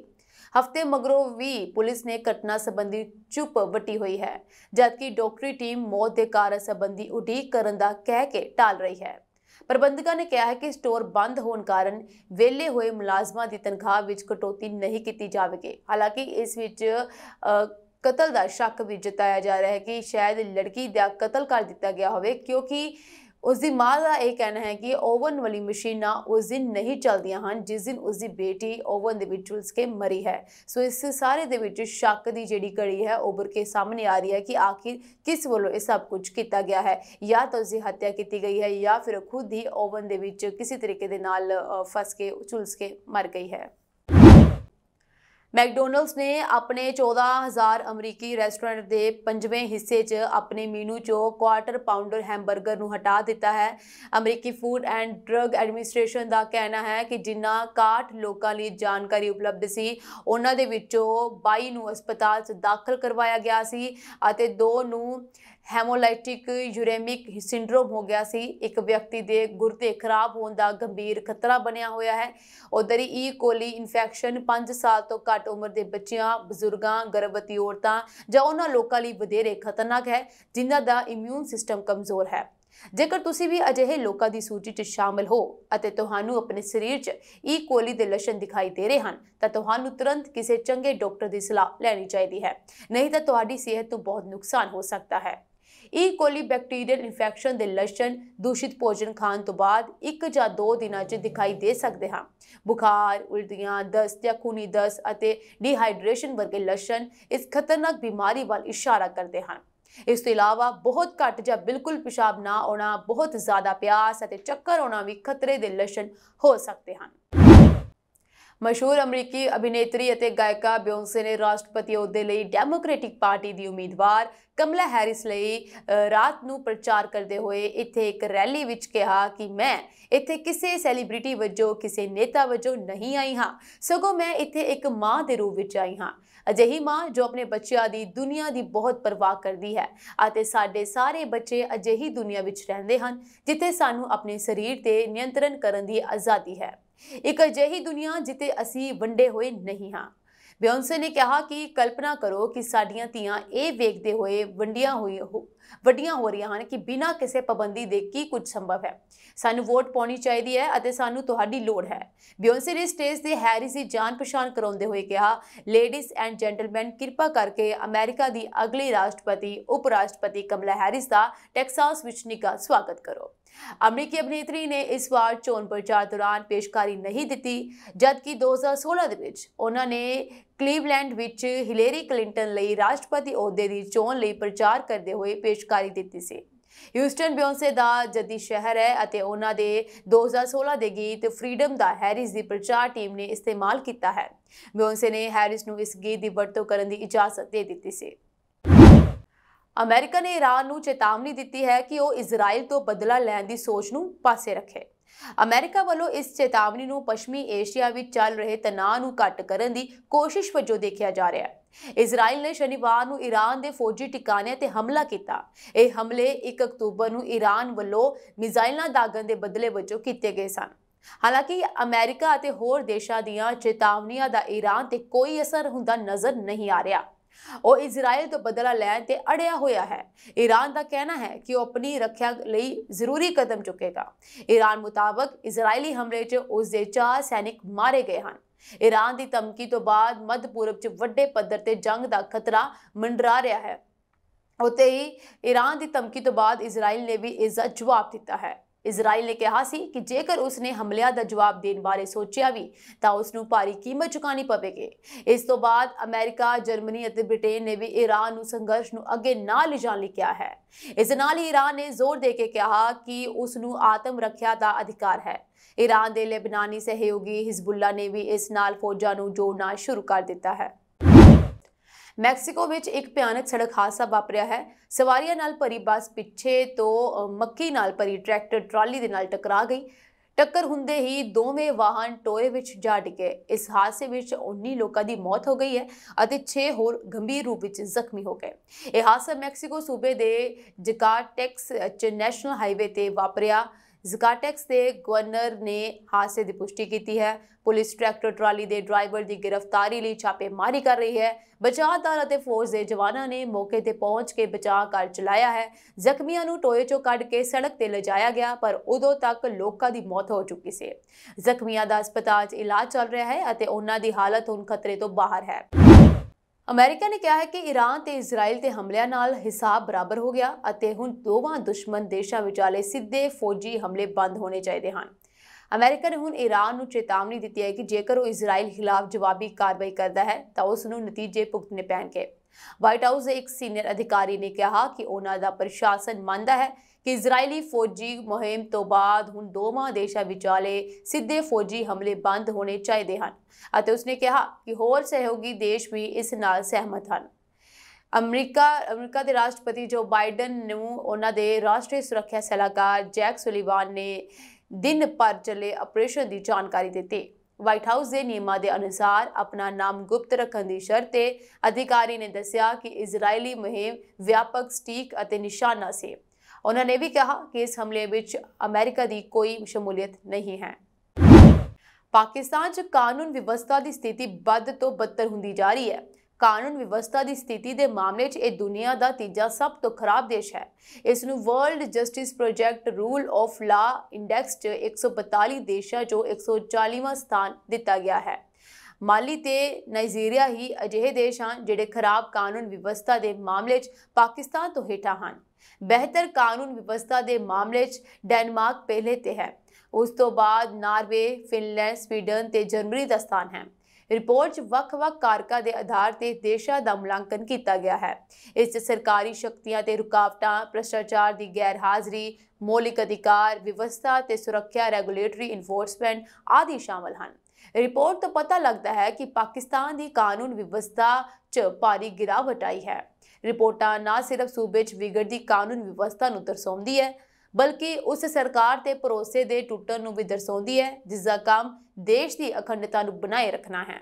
ਹਫਤੇ ਮਗਰੋਂ ਵੀ ਪੁਲਿਸ ਨੇ ਘਟਨਾ ਸੰਬੰਧੀ ਚੁੱਪ ਵਟੀ ਹੋਈ ਹੈ ਜਦਕਿ ਡਾਕਟਰੀ ਟੀਮ ਮੌਤ ਦੇ ਕਾਰਨ ਸੰਬੰਧੀ ਉਡੀਕ ਕਰਨ ਦਾ ਕਹਿ ਕੇ ਟਾਲ ਰਹੀ ਹੈ ਪ੍ਰਬੰਧਕਾਂ ਨੇ ਕਿਹਾ ਹੈ ਕਿ ਸਟੋਰ ਬੰਦ ਹੋਣ ਕਾਰਨ ਵੇਲੇ ਹੋਏ ਮੁਲਾਜ਼ਮਾਂ ਦੀ ਤਨਖਾਹ ਵਿੱਚ ਕਟੌਤੀ ਨਹੀਂ ਕੀਤੀ ਜਾਵੇਗੀ ਹਾਲਾਂਕਿ ਇਸ ਵਿੱਚ ਕਤਲ ਦਾ ਸ਼ੱਕ ਵੀ ਜਤਾਇਆ ਜਾ ਰਿਹਾ ਹੈ ਕਿ ਸ਼ਾਇਦ ਲੜਕੀ ਦਾ ਕਤਲ ਕਰ ਦਿੱਤਾ ਗਿਆ ਹੋਵੇ ਕਿਉਂਕਿ ਉਸ ਦੀ ਮਾਂ ਦਾ ਇਹ ਕਹਿਣਾ ਹੈ ਕਿ ਓਵਨ ਵਾਲੀ ਮਸ਼ੀਨਾਂ ਉਸ ਦਿਨ ਨਹੀਂ ਚੱਲਦੀਆਂ ਹਨ ਜਿਸ ਦਿਨ ਉਸ ਦੀ ਬੇਟੀ ਓਵਨ ਦੇ ਵਿੱਚ ਉਸ ਕੇ ਮਰੀ ਹੈ ਸੋ ਇਸ ਸਾਰੇ ਦੇ ਵਿੱਚ ਸ਼ੱਕ ਦੀ ਜਿਹੜੀ ਕੜੀ ਹੈ ਉਭਰ ਕੇ ਸਾਹਮਣੇ ਆ ਰਹੀ ਹੈ ਕਿ ਆਖਿਰ ਕਿਸ ਵੱਲੋਂ ਇਹ ਸਭ ਕੁਝ ਕੀਤਾ ਗਿਆ ਹੈ ਜਾਂ ਤਾਂ ਉਸ ਦੀ ਹੱਤਿਆ ਕੀਤੀ ਗਈ ਹੈ ਜਾਂ ਫਿਰ ਖੁਦ ਹੀ ਓਵਨ ਦੇ ਵਿੱਚ ਕਿਸੇ ਤਰੀਕੇ ਦੇ ਨਾਲ ਫਸ ਕੇ ਝੁਲਸ ਕੇ ਮਰ ਗਈ ਹੈ ਮੈਕਡੋਨਲਡਸ ਨੇ ਆਪਣੇ 14000 ਅਮਰੀਕੀ ਰੈਸਟੋਰੈਂਟ ਦੇ ਪੰਜਵੇਂ ਹਿੱਸੇ 'ਚ ਆਪਣੇ ਮੀਨੂ 'ਚੋਂ ਕੁਆਟਰ ਪਾਉਂਡਰ ਹੈਮਬਰਗਰ ਨੂੰ ਹਟਾ ਦਿੱਤਾ ਹੈ ਅਮਰੀਕੀ ਫੂਡ ਐਂਡ ਡਰੱਗ ਐਡਮਿਨਿਸਟ੍ਰੇਸ਼ਨ ਦਾ ਕਹਿਣਾ ਹੈ ਕਿ ਜਿੰਨਾ ਕਾਟ ਲੋਕਾਂ ਲਈ ਜਾਣਕਾਰੀ ਉਪਲਬਧ ਸੀ ਉਹਨਾਂ ਦੇ ਵਿੱਚੋਂ 22 ਨੂੰ ਹਸਪਤਾਲ 'ਚ ਦਾਖਲ ਕਰਵਾਇਆ ਗਿਆ ਸੀ ਅਤੇ 2 ਨੂੰ ਹੈਮੋਲਾਈਟਿਕ ਯੂਰੇਮਿਕ ਸਿੰਡਰੋਮ ਹੋ ਗਿਆ ਸੀ ਇੱਕ ਵਿਅਕਤੀ ਦੇ ਗੁਰਦੇ ਖਰਾਬ ਹੋਣ ਦਾ ਗੰਭੀਰ ਖਤਰਾ ਬਣਿਆ ਹੋਇਆ ਹੈ ਉਧਰ ਈ ਕੋਲੀ ਇਨਫੈਕਸ਼ਨ 5 ਸਾਲ ਤੋਂ ਘੱਟ ਉਮਰ ਦੇ ਬੱਚਿਆਂ ਬਜ਼ੁਰਗਾਂ ਗਰਭਵਤੀ ਔਰਤਾਂ ਜਾਂ ਉਹਨਾਂ ਲੋਕਾਂ ਲਈ ਵਧੇਰੇ ਖਤਰਨਾਕ ਹੈ ਜਿਨ੍ਹਾਂ ਦਾ ਇਮਿਊਨ ਸਿਸਟਮ ਕਮਜ਼ੋਰ ਹੈ ਜੇਕਰ ਤੁਸੀਂ ਵੀ ਅਜਿਹੇ ਲੋਕਾਂ ਦੀ ਸੂਚੀ 'ਚ ਸ਼ਾਮਲ ਹੋ ਅਤੇ ਤੁਹਾਨੂੰ ਆਪਣੇ ਸਰੀਰ 'ਚ ਈ e. ਕੋਲੀ ਦੇ ਲੱਛਣ ਦਿਖਾਈ ਦੇ ਰਹੇ ਹਨ ਤਾਂ ਤੁਹਾਨੂੰ ਤੁਰੰਤ ਕਿਸੇ ਚੰਗੇ ਡਾਕਟਰ ਦੀ ਸਲਾਹ ਲੈਣੀ ਚਾਹੀਦੀ ਹੈ ਨਹੀਂ ਤਾਂ ਤੁਹਾਡੀ ਸਿਹਤ ਨੂੰ ਬਹੁਤ ਨੁਕਸਾਨ ਹੋ ਸਕਦਾ ਹੈ ਈ ਕੋਲੀ ਬੈਕਟੀਰੀਅਲ ਇਨਫੈਕਸ਼ਨ ਦੇ ਲੱਛਣ ਦੂਸ਼ਿਤ ਭੋਜਨ ਖਾਣ ਤੋਂ ਬਾਅਦ 1 ਜਾਂ 2 ਦਿਨਾਂ 'ਚ ਦਿਖਾਈ ਦੇ ਸਕਦੇ ਹਨ ਬੁਖਾਰ ਉਲਟੀਆਂ ਦਸਤ ਜਾਂ ਖੂਨੀ ਦਸਤ ਅਤੇ ਡੀਹਾਈਡਰੇਸ਼ਨ ਵਰਗੇ ਲੱਛਣ ਇਸ ਖਤਰਨਾਕ ਬਿਮਾਰੀ ਵੱਲ ਇਸ਼ਾਰਾ ਕਰਦੇ ਹਨ ਇਸ ਤੋਂ ਇਲਾਵਾ ਬਹੁਤ ਘੱਟ ਜਾਂ ਬਿਲਕੁਲ ਪਿਸ਼ਾਬ ਨਾ ਆਉਣਾ ਬਹੁਤ ਜ਼ਿਆਦਾ ਪਿਆਸ ਅਤੇ ਚੱਕਰ ਆਉਣਾ ਵੀ ਖਤਰੇ ਦੇ ਲੱਛਣ ਹੋ ਸਕਦੇ ਹਨ ਮਸ਼ਹੂਰ ਅਮਰੀਕੀ ਅਭਿਨੇਤਰੀ ਅਤੇ ਗਾਇਕਾ ਬਿਓਂਸੇ ਨੇ ਰਾਸ਼ਟਰਪਤੀ ਅਹੁਦੇ ਲਈ ਡੈਮੋਕ੍ਰੈਟਿਕ ਪਾਰਟੀ ਦੀ ਉਮੀਦਵਾਰ ਕਮਲਾ ਹੈਰਿਸ ਲਈ ਰਾਤ ਨੂੰ ਪ੍ਰਚਾਰ ਕਰਦੇ ਹੋਏ ਇੱਥੇ ਇੱਕ ਰੈਲੀ ਵਿੱਚ ਕਿਹਾ ਕਿ ਮੈਂ ਇੱਥੇ ਕਿਸੇ ਸੈਲੀਬ੍ਰਿਟੀ ਵਜੋਂ ਕਿਸੇ ਨੇਤਾ ਵਜੋਂ ਨਹੀਂ ਆਈ ਹਾਂ ਸਗੋਂ ਮੈਂ ਇੱਥੇ ਇੱਕ ਮਾਂ ਦੇ ਰੂਪ ਵਿੱਚ ਆਈ ਹਾਂ ਅਜਿਹੀ ਮਾਂ ਜੋ ਆਪਣੇ ਬੱਚਿਆਂ ਦੀ ਦੁਨੀਆ ਦੀ ਬਹੁਤ ਪਰਵਾਹ ਕਰਦੀ ਹੈ ਅਤੇ ਸਾਡੇ ਸਾਰੇ ਬੱਚੇ ਅਜਿਹੀ ਦੁਨੀਆ ਵਿੱਚ ਰਹਿੰਦੇ ਹਨ ਜਿੱਥੇ ਸਾਨੂੰ ਆਪਣੇ ਸਰੀਰ ਤੇ ਨਿਯੰਤਰਣ ਕਰਨ ਦੀ ਆਜ਼ਾਦੀ ਹੈ ਇੱਕ ਅਜਿਹੀ ਦੁਨੀਆ ਜਿੱਤੇ ਅਸੀਂ ਵੰਡੇ ਹੋਏ ਨਹੀਂ ਹਾਂ ਬਿਓਨਸੇ ਨੇ ਕਿਹਾ ਕਿ ਕਲਪਨਾ ਕਰੋ ਕਿ ਸਾਡੀਆਂ ਧੀਆਂ ਇਹ ਵੇਖਦੇ ਹੋਏ ਵੰਡੀਆਂ ਹੋਈ ਵੱਡੀਆਂ ਹੋ ਰਹੀਆਂ ਹਨ ਕਿ ਬਿਨਾਂ ਕਿਸੇ ਪਾਬੰਦੀ ਦੇ ਕੀ ਕੁਝ ਸੰਭਵ ਹੈ ਸਾਨੂੰ ਵੋਟ ਪਾਉਣੀ ਚਾਹੀਦੀ ਹੈ ਅਤੇ ਸਾਨੂੰ ਤੁਹਾਡੀ ਲੋੜ ਹੈ ਬਿਓਨਸੇ ਨੇ ਸਟੇਜ ਤੇ ਹੈਰੀ ਸੀ ਜਾਨ ਪਛਾਣ ਕਰਾਉਂਦੇ ਹੋਏ ਕਿਹਾ ਲੇਡੀਜ਼ ਐਂਡ ਜੈਂਟਲਮੈਨ ਕਿਰਪਾ ਕਰਕੇ ਅਮਰੀਕਾ ਦੀ ਅਗਲੀ ਰਾਸ਼ਟਰਪਤੀ ਉਪ ਰਾਸ਼ਟਰਪਤੀ ਕਮਲਾ ਹੈਰਿਸ ਦਾ ਟੈਕਸਾਸ ਵਿੱਚ ਨਿੱਘਾ ਸਵਾਗਤ ਕਰੋ ਅਮਰੀਕੀ ਅਭਿਨੇਤਰੀ ਨੇ ਇਸ ਵਾਰ ਚੋਣ ਪ੍ਰਚਾਰ ਦੌਰਾਨ ਪੇਸ਼ਕਾਰੀ ਨਹੀਂ ਦਿੱਤੀ ਜਦਕਿ 2016 ਦੇ ਵਿੱਚ ਉਹਨਾਂ ਨੇ ਕਲੀਵਲੈਂਡ ਵਿੱਚ ਹਿਲੇਰੀ ਕਲਿੰਟਨ ਲਈ ਰਾਸ਼ਟਰਪਤੀ ਅਹੁਦੇ ਦੀ ਚੋਣ ਲਈ ਪ੍ਰਚਾਰ ਕਰਦੇ ਹੋਏ ਪੇਸ਼ਕਾਰੀ ਦਿੱਤੀ ਸੀ ਹਿਊਸਟਨ ਬਿਓਂਸੇ ਦਾ ਜੱਦੀ ਸ਼ਹਿਰ ਹੈ ਅਤੇ ਉਹਨਾਂ ਦੇ 2016 ਦੇ ਗੀਤ ਫ੍ਰੀडम ਦਾ ਹੈਰਿਸ ਦੀ ਪ੍ਰਚਾਰ ਟੀਮ ਨੇ ਇਸਤੇਮਾਲ ਕੀਤਾ ਹੈ ਬਿਓਂਸੇ ਨੇ ਹੈਰਿਸ ਨੂੰ ਇਸ ਗੀਤ ਦੀ ਵਰਤੋਂ ਕਰਨ ਦੀ ਇਜਾਜ਼ਤ ਦੇ ਦਿੱਤੀ ਸੀ ਅਮਰੀਕਾ ਨੇ ਈਰਾਨ ਨੂੰ ਚੇਤਾਵਨੀ ਦਿੱਤੀ ਹੈ ਕਿ ਉਹ ਇਜ਼ਰਾਈਲ ਤੋਂ ਬਦਲਾ ਲੈਣ ਦੀ ਸੋਚ ਨੂੰ ਪਾਸੇ ਰੱਖੇ ਅਮਰੀਕਾ ਵੱਲੋਂ ਇਸ ਚੇਤਾਵਨੀ ਨੂੰ ਪੱਛਮੀ ਏਸ਼ੀਆ ਵਿੱਚ ਚੱਲ ਰਹੇ ਤਣਾਅ ਨੂੰ ਘਟ ਕਰਨ ਦੀ ਕੋਸ਼ਿਸ਼ ਵਜੋਂ ਦੇਖਿਆ ਜਾ ਰਿਹਾ ਹੈ ਇਜ਼ਰਾਈਲ ਨੇ ਸ਼ਨੀਵਾਰ ਨੂੰ ਈਰਾਨ ਦੇ ਫੌਜੀ ਟਿਕਾਣਿਆਂ ਤੇ ਹਮਲਾ ਕੀਤਾ ਇਹ ਹਮਲੇ 1 ਅਕਤੂਬਰ ਨੂੰ ਈਰਾਨ ਵੱਲੋਂ ਮਿਜ਼ਾਈਲਾਂ ਦਾਗਣ ਦੇ ਬਦਲੇ ਵਜੋਂ ਕੀਤੇ ਗਏ ਸਨ ਹਾਲਾਂਕਿ ਅਮਰੀਕਾ ਅਤੇ ਹੋਰ ਦੇਸ਼ਾਂ ਦੀਆਂ ਚੇਤਾਵਨੀਆਂ ਦਾ ਈਰਾਨ ਤੇ ਕੋਈ ਅਸਰ ਹੁੰਦਾ ਨਜ਼ਰ ਨਹੀਂ ਆ ਰਿਹਾ ਉਹ ਇਜ਼ਰਾਈਲ ਤੋਂ ਬਦਲਾ ਲੈਣ ਤੇ ਅੜਿਆ ਹੋਇਆ ਹੈ ਈਰਾਨ ਦਾ ਕਹਿਣਾ ਹੈ ਕਿ ਉਹ ਆਪਣੀ ਰੱਖਿਆ ਲਈ ਜ਼ਰੂਰੀ ਕਦਮ ਚੁੱਕੇਗਾ ਈਰਾਨ ਮੁਤਾਬਕ ਇਜ਼ਰਾਈਲੀ ਹਮਲੇ 'ਚ ਉਸ ਦੇ 4 ਸੈਨਿਕ ਮਾਰੇ ਗਏ ਹਨ ਈਰਾਨ ਦੀ ਧਮਕੀ ਤੋਂ ਬਾਅਦ ਮੱਧ ਪੂਰਬ 'ਚ ਵੱਡੇ ਪੱਧਰ ਤੇ ਜੰਗ ਦਾ ਖਤਰਾ ਮੰਡਰਾ ਰਿਹਾ ਹੈ ਉਤੇ ਹੀ ਈਰਾਨ ਦੀ ਧਮਕੀ ਤੋਂ ਬਾਅਦ ਇਜ਼ਰਾਈਲ ਨੇ ਵੀ ਇਸ ਦਾ ਜਵਾਬ ਦਿੱਤਾ ਹੈ ਇਜ਼ਰਾਈਲ ਨੇ ਕਿਹਾ ਸੀ ਕਿ ਜੇਕਰ ਉਸਨੇ ਹਮਲਿਆਂ ਦਾ ਜਵਾਬ ਦੇਣ ਬਾਰੇ ਸੋਚਿਆ ਵੀ ਤਾਂ ਉਸ ਨੂੰ ਭਾਰੀ ਕੀਮਤ ਚੁਕਾਣੀ ਪਵੇਗੀ ਇਸ ਤੋਂ ਬਾਅਦ ਅਮਰੀਕਾ ਜਰਮਨੀ ਅਤੇ ਬ੍ਰਿਟੇਨ ਨੇ ਵੀ ਈਰਾਨ ਨੂੰ ਸੰਘਰਸ਼ ਨੂੰ ਅੱਗੇ ਨਾ ਲਿਜਾਣ ਲਈ ਕਿਹਾ ਹੈ ਇਸ ਨਾਲ ਹੀ ਈਰਾਨ ਨੇ ਜ਼ੋਰ ਦੇ ਕੇ ਕਿਹਾ ਕਿ ਉਸ ਨੂੰ ਆਤਮ ਰੱਖਿਆ ਦਾ ਅਧਿਕਾਰ ਹੈ ਈਰਾਨ ਦੇ ਲੈਬਨਾਨੀ ਸਹਿਯੋਗੀ ਹਿਜ਼ਬੁੱਲਾ ਨੇ ਵੀ ਇਸ ਨਾਲ ਫੌਜਾਂ ਨੂੰ ਜੋੜਨਾ ਸ਼ੁਰੂ ਕਰ ਦਿੱਤਾ ਹੈ ਮੈਕਸੀਕੋ ਵਿੱਚ ਇੱਕ ਭਿਆਨਕ ਸੜਕ ਹਾਦਸਾ ਵਾਪਰਿਆ ਹੈ ਸਵਾਰੀਆਂ ਨਾਲ ਭਰੀ ਬੱਸ ਪਿੱਛੇ ਤੋਂ ਮੱਕੀ ਨਾਲ ਭਰੀ ਟਰੈਕਟਰ ਟਰਾਲੀ ਦੇ ਨਾਲ ਟਕਰਾ ਗਈ ਟੱਕਰ ਹੁੰਦੇ ਹੀ ਦੋਵੇਂ ਵਾਹਨ ਟੋਏ ਵਿੱਚ ਜਾ ਡਿੱਗੇ ਇਸ ਹਾਦਸੇ ਵਿੱਚ 19 ਲੋਕਾਂ ਦੀ ਮੌਤ ਹੋ ਗਈ ਹੈ ਅਤੇ 6 ਹੋਰ ਗੰਭੀਰ ਰੂਪ ਵਿੱਚ ਜ਼ਖਮੀ ਹੋ ਗਏ ਇਹ ਹਾਦਸਾ ਮੈਕਸੀਕੋ ਸੂਬੇ ਦੇ ਜਕਾਰਟੈਕਸ ਚ ਨੈਸ਼ਨਲ ਹਾਈਵੇ ਤੇ ਵਾਪਰਿਆ ਜ਼ਕਾਟੈਕਸ ਦੇ ਗਵਰਨਰ ਨੇ ਹਾਸੇ ਦੀ ਪੁਸ਼ਟੀ ਕੀਤੀ ਹੈ ਪੁਲਿਸ ਟਰੈਕਟਰ ਟਰਾਲੀ ਦੇ ਡਰਾਈਵਰ ਦੀ ਗ੍ਰਿਫਤਾਰੀ ਲਈ ਛਾਪੇਮਾਰੀ ਕਰ ਰਹੀ ਹੈ ਬਚਾਅ ਦਲ ਅਤੇ ਫੋਰਸ ਦੇ ਜਵਾਨਾਂ ਨੇ ਮੌਕੇ ਤੇ ਪਹੁੰਚ ਕੇ ਬਚਾਅ ਕਾਰਜ ਚਲਾਇਆ ਹੈ ਜ਼ਖਮੀਆਂ ਨੂੰ ਟੋਏ ਚੋਂ ਕੱਢ ਕੇ ਸੜਕ ਤੇ ਲਿਜਾਇਆ ਗਿਆ ਪਰ ਉਦੋਂ ਤੱਕ ਲੋਕਾਂ ਦੀ ਮੌਤ ਹੋ ਚੁੱਕੀ ਸੀ ਜ਼ਖਮੀਆਂ ਦਾ ਹਸਪਤਾਲ 'ਚ ਇਲਾਜ ਚੱਲ ਰਿਹਾ ਹੈ ਅਤੇ ਉਹਨਾਂ ਦੀ ਹਾਲਤ ਹੁਣ ਖਤਰੇ ਤੋਂ ਬਾਹਰ ਹੈ ਅਮਰੀਕਾ ਨੇ ਕਿਹਾ ਹੈ ਕਿ ਈਰਾਨ ਤੇ ਇਜ਼ਰਾਈਲ ਤੇ ਹਮਲਿਆਂ ਨਾਲ ਹਿਸਾਬ ਬਰਾਬਰ ਹੋ ਗਿਆ ਅਤੇ ਹੁਣ ਦੋਵਾਂ ਦੁਸ਼ਮਣ ਦੇਸ਼ਾਂ ਵਿਚਾਲੇ ਸਿੱਧੇ ਫੌਜੀ ਹਮਲੇ ਬੰਦ ਹੋਣੇ ਚਾਹੀਦੇ ਹਨ ਅਮਰੀਕਾ ਨੇ ਹੁਣ ਈਰਾਨ ਨੂੰ ਚੇਤਾਵਨੀ ਦਿੱਤੀ ਹੈ ਕਿ ਜੇਕਰ ਉਹ ਇਜ਼ਰਾਈਲ ਖਿਲਾਫ ਜਵਾਬੀ ਕਾਰਵਾਈ ਕਰਦਾ ਹੈ ਤਾਂ ਉਸ ਨੂੰ ਨਤੀਜੇ ਭੁਗਤਨੇ ਪੈਣਗੇ ਵਾਈਟ ਹਾਊਸ ਦੇ ਇੱਕ ਸੀਨੀਅਰ ਅਧਿਕਾਰੀ ਨੇ ਕਿਹਾ ਕਿ ਉਹਨਾਂ ਦਾ ਪ੍ਰਸ਼ਾਸਨ ਮੰਨਦਾ ਹੈ ਕਿ ਇਜ਼ਰਾਈਲੀ ਫੌਜੀ ਮੁਹਿੰਮ ਤੋਂ ਬਾਅਦ ਹੁਣ ਦੋਵਾਂ ਦੇਸ਼ਾਂ ਵਿਚਾਲੇ ਸਿੱਧੇ ਫੌਜੀ ਹਮਲੇ ਬੰਦ ਹੋਣੇ ਚਾਹੀਦੇ ਹਨ ਅਤੇ ਉਸਨੇ ਕਿਹਾ ਕਿ ਹੋਰ ਸਹਿਯੋਗੀ ਦੇਸ਼ ਵੀ ਇਸ ਨਾਲ ਸਹਿਮਤ ਹਨ ਅਮਰੀਕਾ ਅਮਰੀਕਾ ਦੇ ਰਾਸ਼ਟਰਪਤੀ ਜੋ ਬਾਈਡਨ ਨੂੰ ਉਹਨਾਂ ਦੇ ਰਾਸ਼ਟਰੀ ਸੁਰੱਖਿਆ ਸਲਾਹਕਾਰ ਜੈਕ ਸੁਲੀਵਾਨ ਨੇ ਦਿਨ ਭਰ ਚੱਲੇ ਆਪਰੇਸ਼ਨ ਦੀ ਜਾਣਕਾਰੀ ਦਿੱਤੀ ਵਾਈਟ ਹਾਊਸ ਦੇ ਨਿਯਮਾਂ ਦੇ ਅਨੁਸਾਰ ਆਪਣਾ ਨਾਮ ਗੁਪਤ ਰੱਖਣ ਦੀ ਸ਼ਰਤ ਤੇ ਅਧਿਕਾਰੀ ਨੇ ਦੱਸਿਆ ਕਿ ਇਜ਼ਰਾਈਲੀ ਮੁਹਿੰਮ ਵਿਆਪਕ ਸਟੀਕ ਅਤੇ ਨਿਸ਼ਾਨਾ ਸੀ ਉਹਨਾਂ ਨੇ ਵੀ ਕਿਹਾ ਕਿ ਇਸ ਹਮਲੇ ਵਿੱਚ ਅਮਰੀਕਾ ਦੀ ਕੋਈ ਸ਼ਮੂਲੀਅਤ ਨਹੀਂ ਹੈ ਪਾਕਿਸਤਾਨ 'ਚ ਕਾਨੂੰਨ ਵਿਵਸਥਾ ਦੀ ਸਥਿਤੀ ਬਦ ਤੋਂ ਬਦਤਰ ਹੁੰਦੀ ਜਾ ਰਹੀ ਹੈ ਕਾਨੂੰਨ ਵਿਵਸਥਾ ਦੀ ਸਥਿਤੀ ਦੇ ਮਾਮਲੇ 'ਚ ਇਹ ਦੁਨੀਆ ਦਾ ਤੀਜਾ ਸਭ ਤੋਂ ਖਰਾਬ ਦੇਸ਼ ਹੈ ਇਸ ਨੂੰ World Justice Project Rule of Law Index 'ਚ 142 ਦੇਸ਼ਾਂ 'ਚੋਂ 140ਵਾਂ ਸਥਾਨ ਦਿੱਤਾ ਗਿਆ ਹੈ ਮਾਲੀ ਤੇ ਨਾਈਜੀਰੀਆ ਹੀ ਅਜਿਹੇ ਦੇਸ਼ ਹਨ ਜਿਹੜੇ ਖਰਾਬ ਕਾਨੂੰਨ ਵਿਵਸਥਾ ਦੇ ਮਾਮਲੇ 'ਚ ਪਾਕਿਸਤਾਨ ਤੋਂ ਹੇਠਾਂ ਹਨ ਬਿਹਤਰ ਕਾਨੂੰਨ ਵਿਵਸਥਾ ਦੇ ਮਾਮਲੇ 'ਚ ਡੈਨਮਾਰਕ ਪਹਿਲੇ ਤੇ ਹੈ ਉਸ ਤੋਂ ਬਾਅਦ ਨਾਰਵੇ ਫਿਨਲੈਂਡ ਸਵੀਡਨ ਤੇ ਜਰਮਨੀ ਦਾ ਸਥਾਨ ਹੈ ਰਿਪੋਰਟ 'ਚ ਵੱਖ-ਵੱਖ ਕਾਰਕਾਂ ਦੇ ਆਧਾਰ ਤੇ ਦੇਸ਼ਾਂ ਦਾ ਮੁਲਾਂਕਣ ਕੀਤਾ ਗਿਆ ਹੈ ਇਸ 'ਚ ਸਰਕਾਰੀ ਸ਼ਕਤੀਆਂ ਤੇ ਰੁਕਾਵਟਾਂ ਭ੍ਰਿਸ਼ਟਾਚਾਰ ਦੀ ਗੈਰ ਹਾਜ਼ਰੀ ਮੌਲਿਕ ਅਧਿਕਾਰ ਵਿਵਸਥਾ ਤੇ ਸੁਰੱਖਿਆ ਰੈਗੂਲੇਟਰੀ ਇਨਫੋਰਸਮੈਂਟ ਆਦਿ ਸ਼ਾਮਲ ਹਨ ਰਿਪੋਰਟ ਤੋਂ ਪਤਾ ਲੱਗਦਾ ਹੈ ਕਿ ਪਾਕਿਸਤਾਨ ਦੀ ਕਾਨੂੰਨ ਵਿਵਸਥਾ 'ਚ ਭਾਰੀ ਗਿਰਾਵਟ ਆਈ ਹੈ ਰਿਪੋਰਟਾਂ ਨਾ ਸਿਰਫ ਸੂਬੇ 'ਚ ਵਿਗੜਦੀ ਕਾਨੂੰਨ ਵਿਵਸਥਾ ਨੂੰ ਦਰਸਾਉਂਦੀ ਹੈ ਬਲਕਿ ਉਸ ਸਰਕਾਰ ਤੇ ਭਰੋਸੇ ਦੇ ਟੁੱਟਣ ਨੂੰ ਵੀ ਦਰਸਾਉਂਦੀ ਹੈ ਜਿਸ ਦਾ ਕੰਮ ਦੇਸ਼ ਦੀ ਅਖੰਡਤਾ ਨੂੰ ਬਣਾਏ ਰੱਖਣਾ ਹੈ